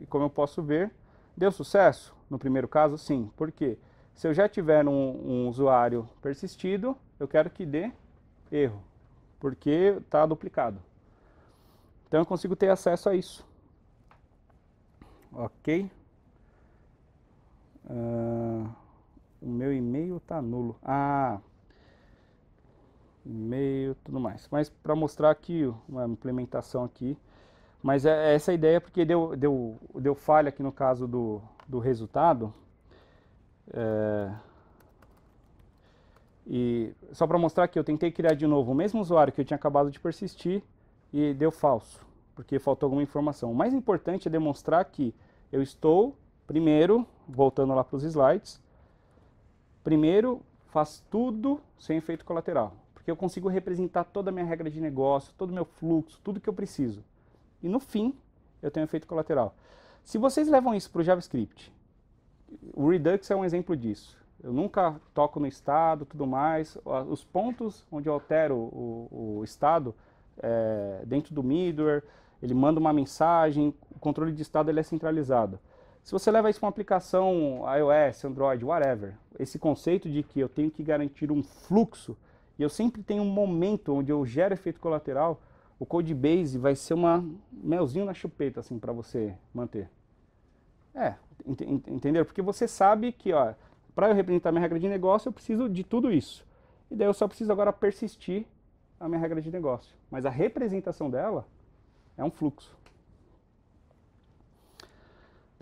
e como eu posso ver, deu sucesso? No primeiro caso, sim. Por quê? Se eu já tiver um, um usuário persistido, eu quero que dê erro, porque está duplicado. Então eu consigo ter acesso a isso. Ok? Uh, o meu e-mail tá nulo. Ah, e-mail, tudo mais. Mas para mostrar aqui uma implementação aqui. Mas é, é essa ideia porque deu, deu, deu falha aqui no caso do, do resultado. É, e só para mostrar que eu tentei criar de novo o mesmo usuário que eu tinha acabado de persistir e deu falso, porque faltou alguma informação. O mais importante é demonstrar que eu estou, primeiro, voltando lá para os slides, primeiro faz tudo sem efeito colateral, porque eu consigo representar toda a minha regra de negócio, todo o meu fluxo, tudo que eu preciso. E no fim, eu tenho efeito colateral. Se vocês levam isso para o JavaScript, o Redux é um exemplo disso. Eu nunca toco no estado, tudo mais. Os pontos onde eu altero o, o estado, é, dentro do middleware, ele manda uma mensagem, o controle de estado ele é centralizado. Se você leva isso para uma aplicação iOS, Android, whatever, esse conceito de que eu tenho que garantir um fluxo e eu sempre tenho um momento onde eu gero efeito colateral, o code base vai ser uma melzinho na chupeta assim para você manter. É, ent ent entendeu? Porque você sabe que, ó, para eu representar minha regra de negócio, eu preciso de tudo isso. E daí eu só preciso agora persistir a minha regra de negócio. Mas a representação dela é um fluxo.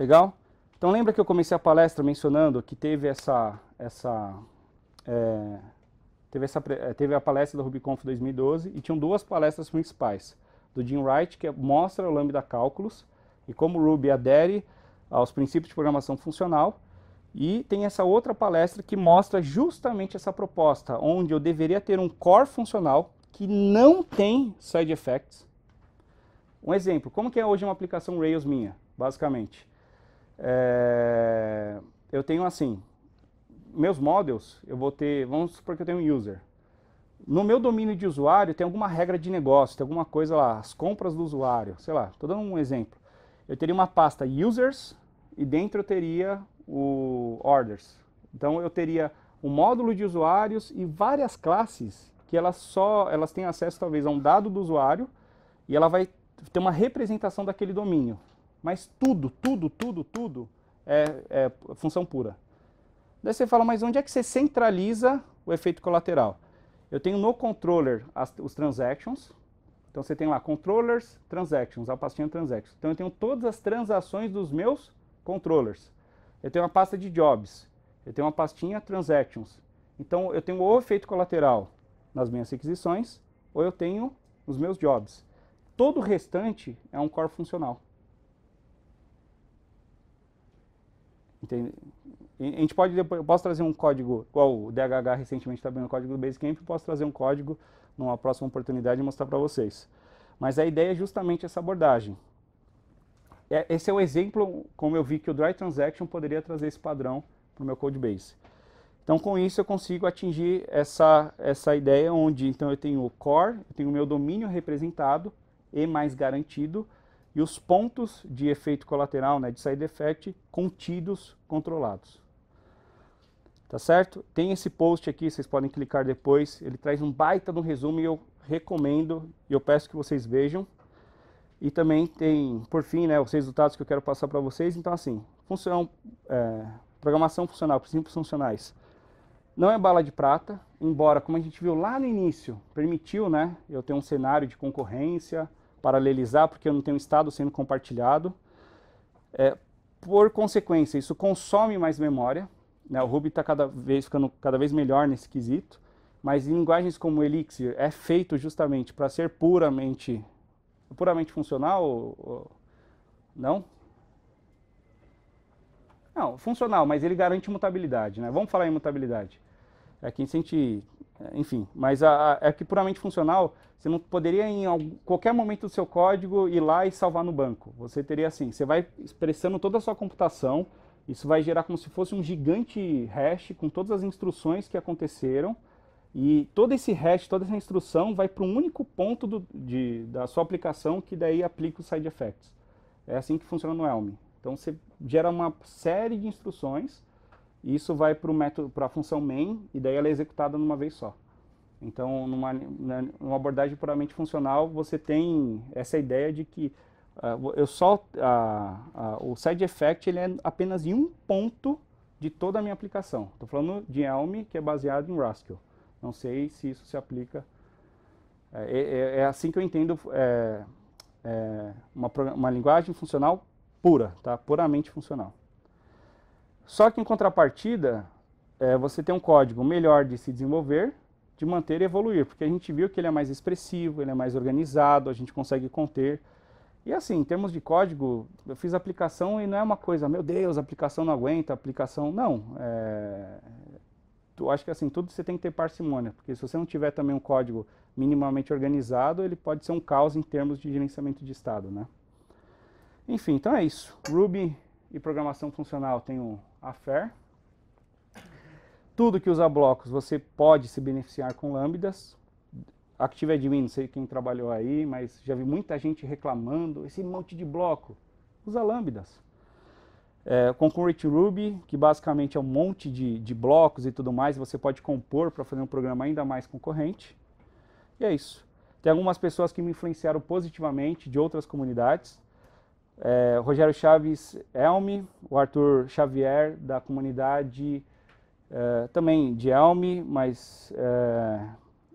Legal? Então lembra que eu comecei a palestra mencionando que teve essa, essa, é, teve, essa é, teve a palestra da RubyConf 2012 e tinham duas palestras principais. Do Jim Wright, que é mostra o Lambda Cálculos e como o Ruby adere aos princípios de programação funcional. E tem essa outra palestra que mostra justamente essa proposta, onde eu deveria ter um core funcional que não tem side effects. Um exemplo, como que é hoje uma aplicação Rails minha, basicamente? É, eu tenho assim, meus models, eu vou ter, vamos supor que eu tenho um user. No meu domínio de usuário tem alguma regra de negócio, tem alguma coisa lá, as compras do usuário, sei lá, estou dando um exemplo. Eu teria uma pasta users e dentro eu teria o orders. Então eu teria o um módulo de usuários e várias classes que elas só elas têm acesso talvez a um dado do usuário e ela vai ter uma representação daquele domínio. Mas tudo, tudo, tudo, tudo é, é função pura. Daí você fala, mas onde é que você centraliza o efeito colateral? Eu tenho no controller as, os transactions. Então você tem lá controllers, transactions, a pastinha transactions. Então eu tenho todas as transações dos meus controllers. Eu tenho uma pasta de jobs. Eu tenho uma pastinha transactions. Então eu tenho ou efeito colateral nas minhas requisições ou eu tenho os meus jobs. Todo o restante é um core funcional. Entende? A gente pode depois, eu posso trazer um código, igual o DHH recentemente está abrindo o código do Basecamp, posso trazer um código numa próxima oportunidade e mostrar para vocês. Mas a ideia é justamente essa abordagem. É, esse é um exemplo, como eu vi, que o Dry Transaction poderia trazer esse padrão para o meu code base. Então, com isso, eu consigo atingir essa, essa ideia onde então, eu tenho o core, eu tenho o meu domínio representado e mais garantido, e os pontos de efeito colateral, né, de side effect, contidos, controlados. Tá certo? Tem esse post aqui, vocês podem clicar depois, ele traz um baita de um resumo e eu recomendo e eu peço que vocês vejam. E também tem, por fim, né, os resultados que eu quero passar para vocês. Então, assim, função, é, programação funcional, princípios funcionais. Não é bala de prata, embora, como a gente viu lá no início, permitiu né, eu ter um cenário de concorrência, paralelizar porque eu não tenho estado sendo compartilhado. É, por consequência, isso consome mais memória. Né? O Ruby está cada vez ficando cada vez melhor nesse quesito, mas em linguagens como Elixir é feito justamente para ser puramente puramente funcional, ou, ou, não? Não, funcional, mas ele garante mutabilidade, né? Vamos falar em mutabilidade é quem sente, é, enfim. Mas a, a, é que puramente funcional, você não poderia em algum, qualquer momento do seu código ir lá e salvar no banco. Você teria assim, você vai expressando toda a sua computação, isso vai gerar como se fosse um gigante hash com todas as instruções que aconteceram, e todo esse hash, toda essa instrução vai para um único ponto do, de, da sua aplicação que daí aplica os side effects. É assim que funciona no Elm. Então você gera uma série de instruções, isso vai para a função main e daí ela é executada numa vez só. Então, numa, né, numa abordagem puramente funcional, você tem essa ideia de que uh, eu só uh, uh, o side effect ele é apenas em um ponto de toda a minha aplicação. Estou falando de Elm, que é baseado em Rascal. Não sei se isso se aplica. É, é, é, é assim que eu entendo é, é, uma, uma linguagem funcional pura, tá? puramente funcional. Só que em contrapartida, é, você tem um código melhor de se desenvolver, de manter e evoluir, porque a gente viu que ele é mais expressivo, ele é mais organizado, a gente consegue conter. E assim, em termos de código, eu fiz aplicação e não é uma coisa, meu Deus, aplicação não aguenta, aplicação. Não. É... Eu acho que assim, tudo você tem que ter parcimônia, porque se você não tiver também um código minimamente organizado, ele pode ser um caos em termos de gerenciamento de estado, né? Enfim, então é isso. Ruby e programação funcional tem um a FER. Tudo que usa blocos, você pode se beneficiar com lambdas. Active Admin, não sei quem trabalhou aí, mas já vi muita gente reclamando, esse monte de bloco. Usa lambdas. É, Concurrent Ruby, que basicamente é um monte de, de blocos e tudo mais, você pode compor para fazer um programa ainda mais concorrente. E é isso. Tem algumas pessoas que me influenciaram positivamente de outras comunidades é, Rogério Chaves Elme, o Arthur Xavier, da comunidade é, também de Elme, mas é,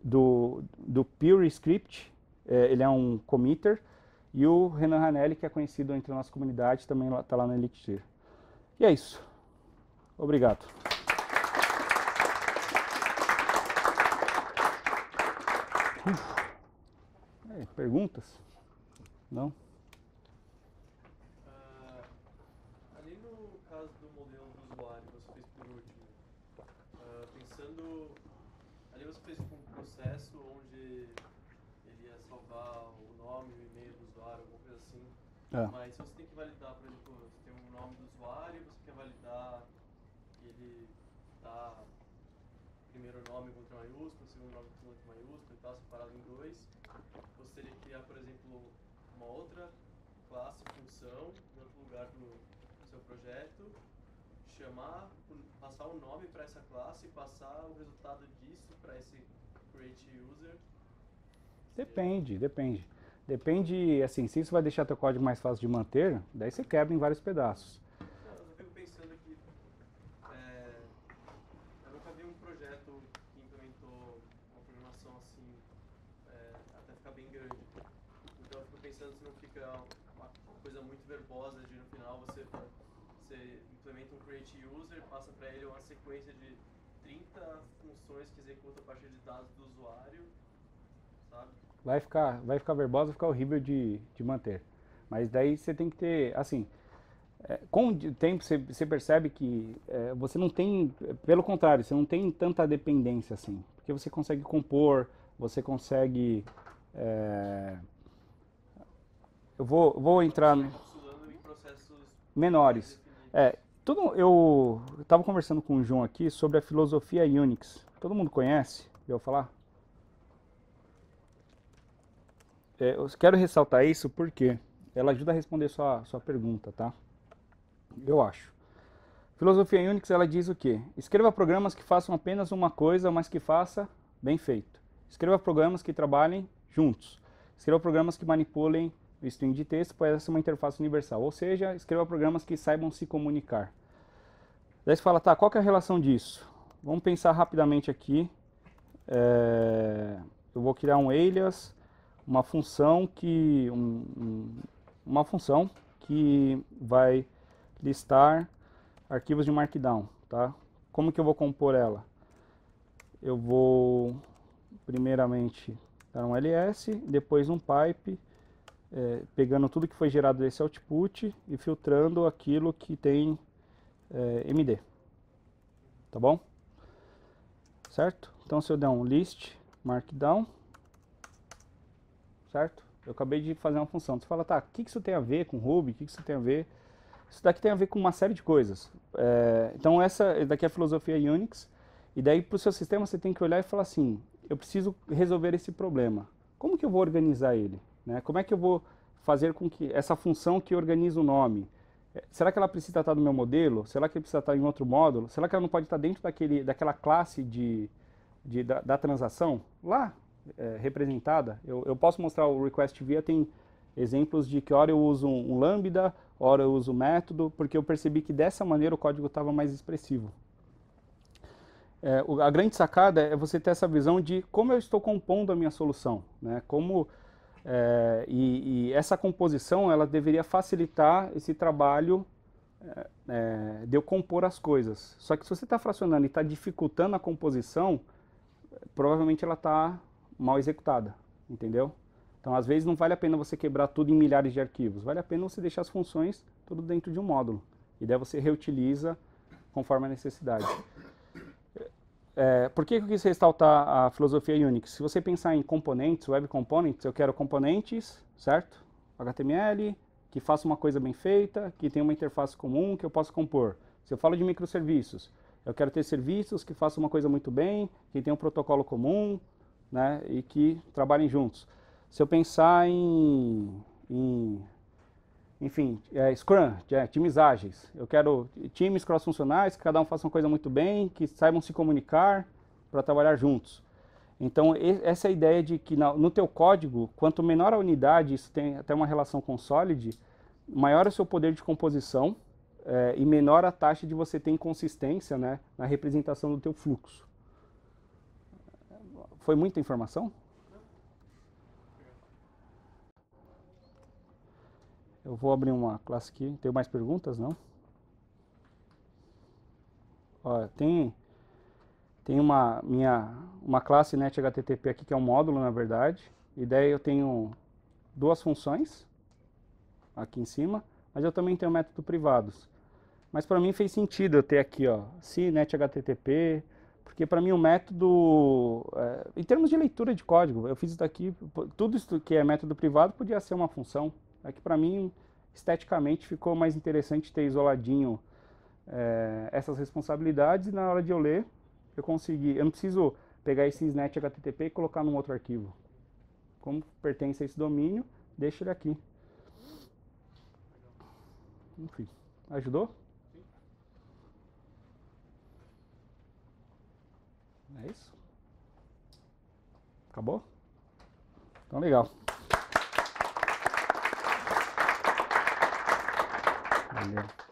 do, do Pure Script, é, ele é um committer, e o Renan Ranelli, que é conhecido entre a nossa comunidade, também está lá no Elixir. E é isso. Obrigado. É, perguntas? Não? processo onde ele ia salvar o nome, o e-mail do usuário, alguma coisa assim. É. Mas você tem que validar, por exemplo, você tem um nome do usuário, você quer validar que ele tá primeiro nome com letra maiúscula, segundo nome com letra maiúscula e tal, separado em dois. Você teria que criar, por exemplo, uma outra classe, função, em outro lugar do seu projeto, chamar, passar o um nome para essa classe, e passar o resultado disso para esse rate user? Depende, depende. Depende, assim, se isso vai deixar teu código mais fácil de manter, daí você quebra em vários pedaços. Eu fico pensando aqui, é, eu nunca vi um projeto que implementou uma programação assim, é, até ficar bem grande. Então eu fico pensando se não fica uma coisa muito verbosa de no final você, você implementa um create user, passa para ele uma sequência de ações que executa a partir de dados do usuário, sabe? Vai ficar, vai ficar verbosa, vai ficar horrível de, de manter. Mas daí você tem que ter, assim, é, com o tempo você, você percebe que é, você não tem, pelo contrário, você não tem tanta dependência assim, porque você consegue compor, você consegue. É, eu vou, vou entrar no, menores. É, tudo eu estava conversando com o João aqui sobre a filosofia Unix, todo mundo conhece, eu falar. É, eu quero ressaltar isso porque ela ajuda a responder sua, sua pergunta, tá? Eu acho. Filosofia em Unix, ela diz o quê? Escreva programas que façam apenas uma coisa, mas que faça bem feito. Escreva programas que trabalhem juntos. Escreva programas que manipulem o string de texto para é uma interface universal. Ou seja, escreva programas que saibam se comunicar. Daí você fala, tá, qual é a relação disso? Vamos pensar rapidamente aqui. É, eu vou criar um alias, uma função que um, uma função que vai listar arquivos de Markdown, tá? Como que eu vou compor ela? Eu vou primeiramente dar um ls, depois um pipe, é, pegando tudo que foi gerado desse output e filtrando aquilo que tem é, md, tá bom? certo? Então se eu der um list markdown, certo? Eu acabei de fazer uma função. Você fala, tá, o que, que isso tem a ver com Ruby? O que, que isso tem a ver? Isso daqui tem a ver com uma série de coisas. É, então essa daqui é a filosofia Unix. E daí para o seu sistema você tem que olhar e falar assim, eu preciso resolver esse problema. Como que eu vou organizar ele? Né? Como é que eu vou fazer com que essa função que organiza o nome, é, será que ela precisa estar no meu modelo? Será que ela precisa estar em outro módulo? Será que ela não pode estar dentro daquele, daquela classe de, de da, da, transação? Lá, é, representada. Eu, eu, posso mostrar o request via, tem exemplos de que hora eu uso um, um lambda, hora eu uso um método, porque eu percebi que dessa maneira o código estava mais expressivo. É, a grande sacada é você ter essa visão de como eu estou compondo a minha solução, né? como é, e, e, essa composição ela deveria facilitar esse trabalho é, é de eu compor as coisas. Só que se você está fracionando e está dificultando a composição, provavelmente ela está mal executada, entendeu? Então, às vezes, não vale a pena você quebrar tudo em milhares de arquivos. Vale a pena você deixar as funções tudo dentro de um módulo. E daí você reutiliza conforme a necessidade. É, por que eu quis ressaltar a filosofia Unix? Se você pensar em componentes, web components, eu quero componentes, certo? HTML, que faça uma coisa bem feita, que tenha uma interface comum, que eu possa compor. Se eu falo de microserviços, eu quero ter serviços que façam uma coisa muito bem, que tenham um protocolo comum, né, e que trabalhem juntos. Se eu pensar em, em enfim, é, Scrum, é, times ágeis. Eu quero times cross-funcionais, que cada um faça uma coisa muito bem, que saibam se comunicar para trabalhar juntos. Então, e, essa é a ideia de que na, no teu código, quanto menor a unidade, isso tem até uma relação com Solid, maior é o seu poder de composição é, e menor a taxa de você ter inconsistência né, na representação do teu fluxo. Foi muita informação? Eu vou abrir uma classe aqui. Tem mais perguntas, não? Ó, tem tem uma minha uma classe net HTTP aqui que é um módulo, na verdade. E daí eu tenho duas funções aqui em cima, mas eu também tenho método privados. Mas para mim fez sentido eu ter aqui, ó, CNET HTTP, porque para mim o método, é, em termos de leitura de código, eu fiz isso daqui, tudo isso que é método privado podia ser uma função, é que para mim, esteticamente, ficou mais interessante ter isoladinho é, essas responsabilidades e na hora de eu ler, eu consegui. Eu não preciso pegar esse SNET HTTP e colocar num outro arquivo. Como pertence a esse domínio, deixa ele aqui. Enfim, ajudou? É isso? Acabou? Então, legal. Valeu.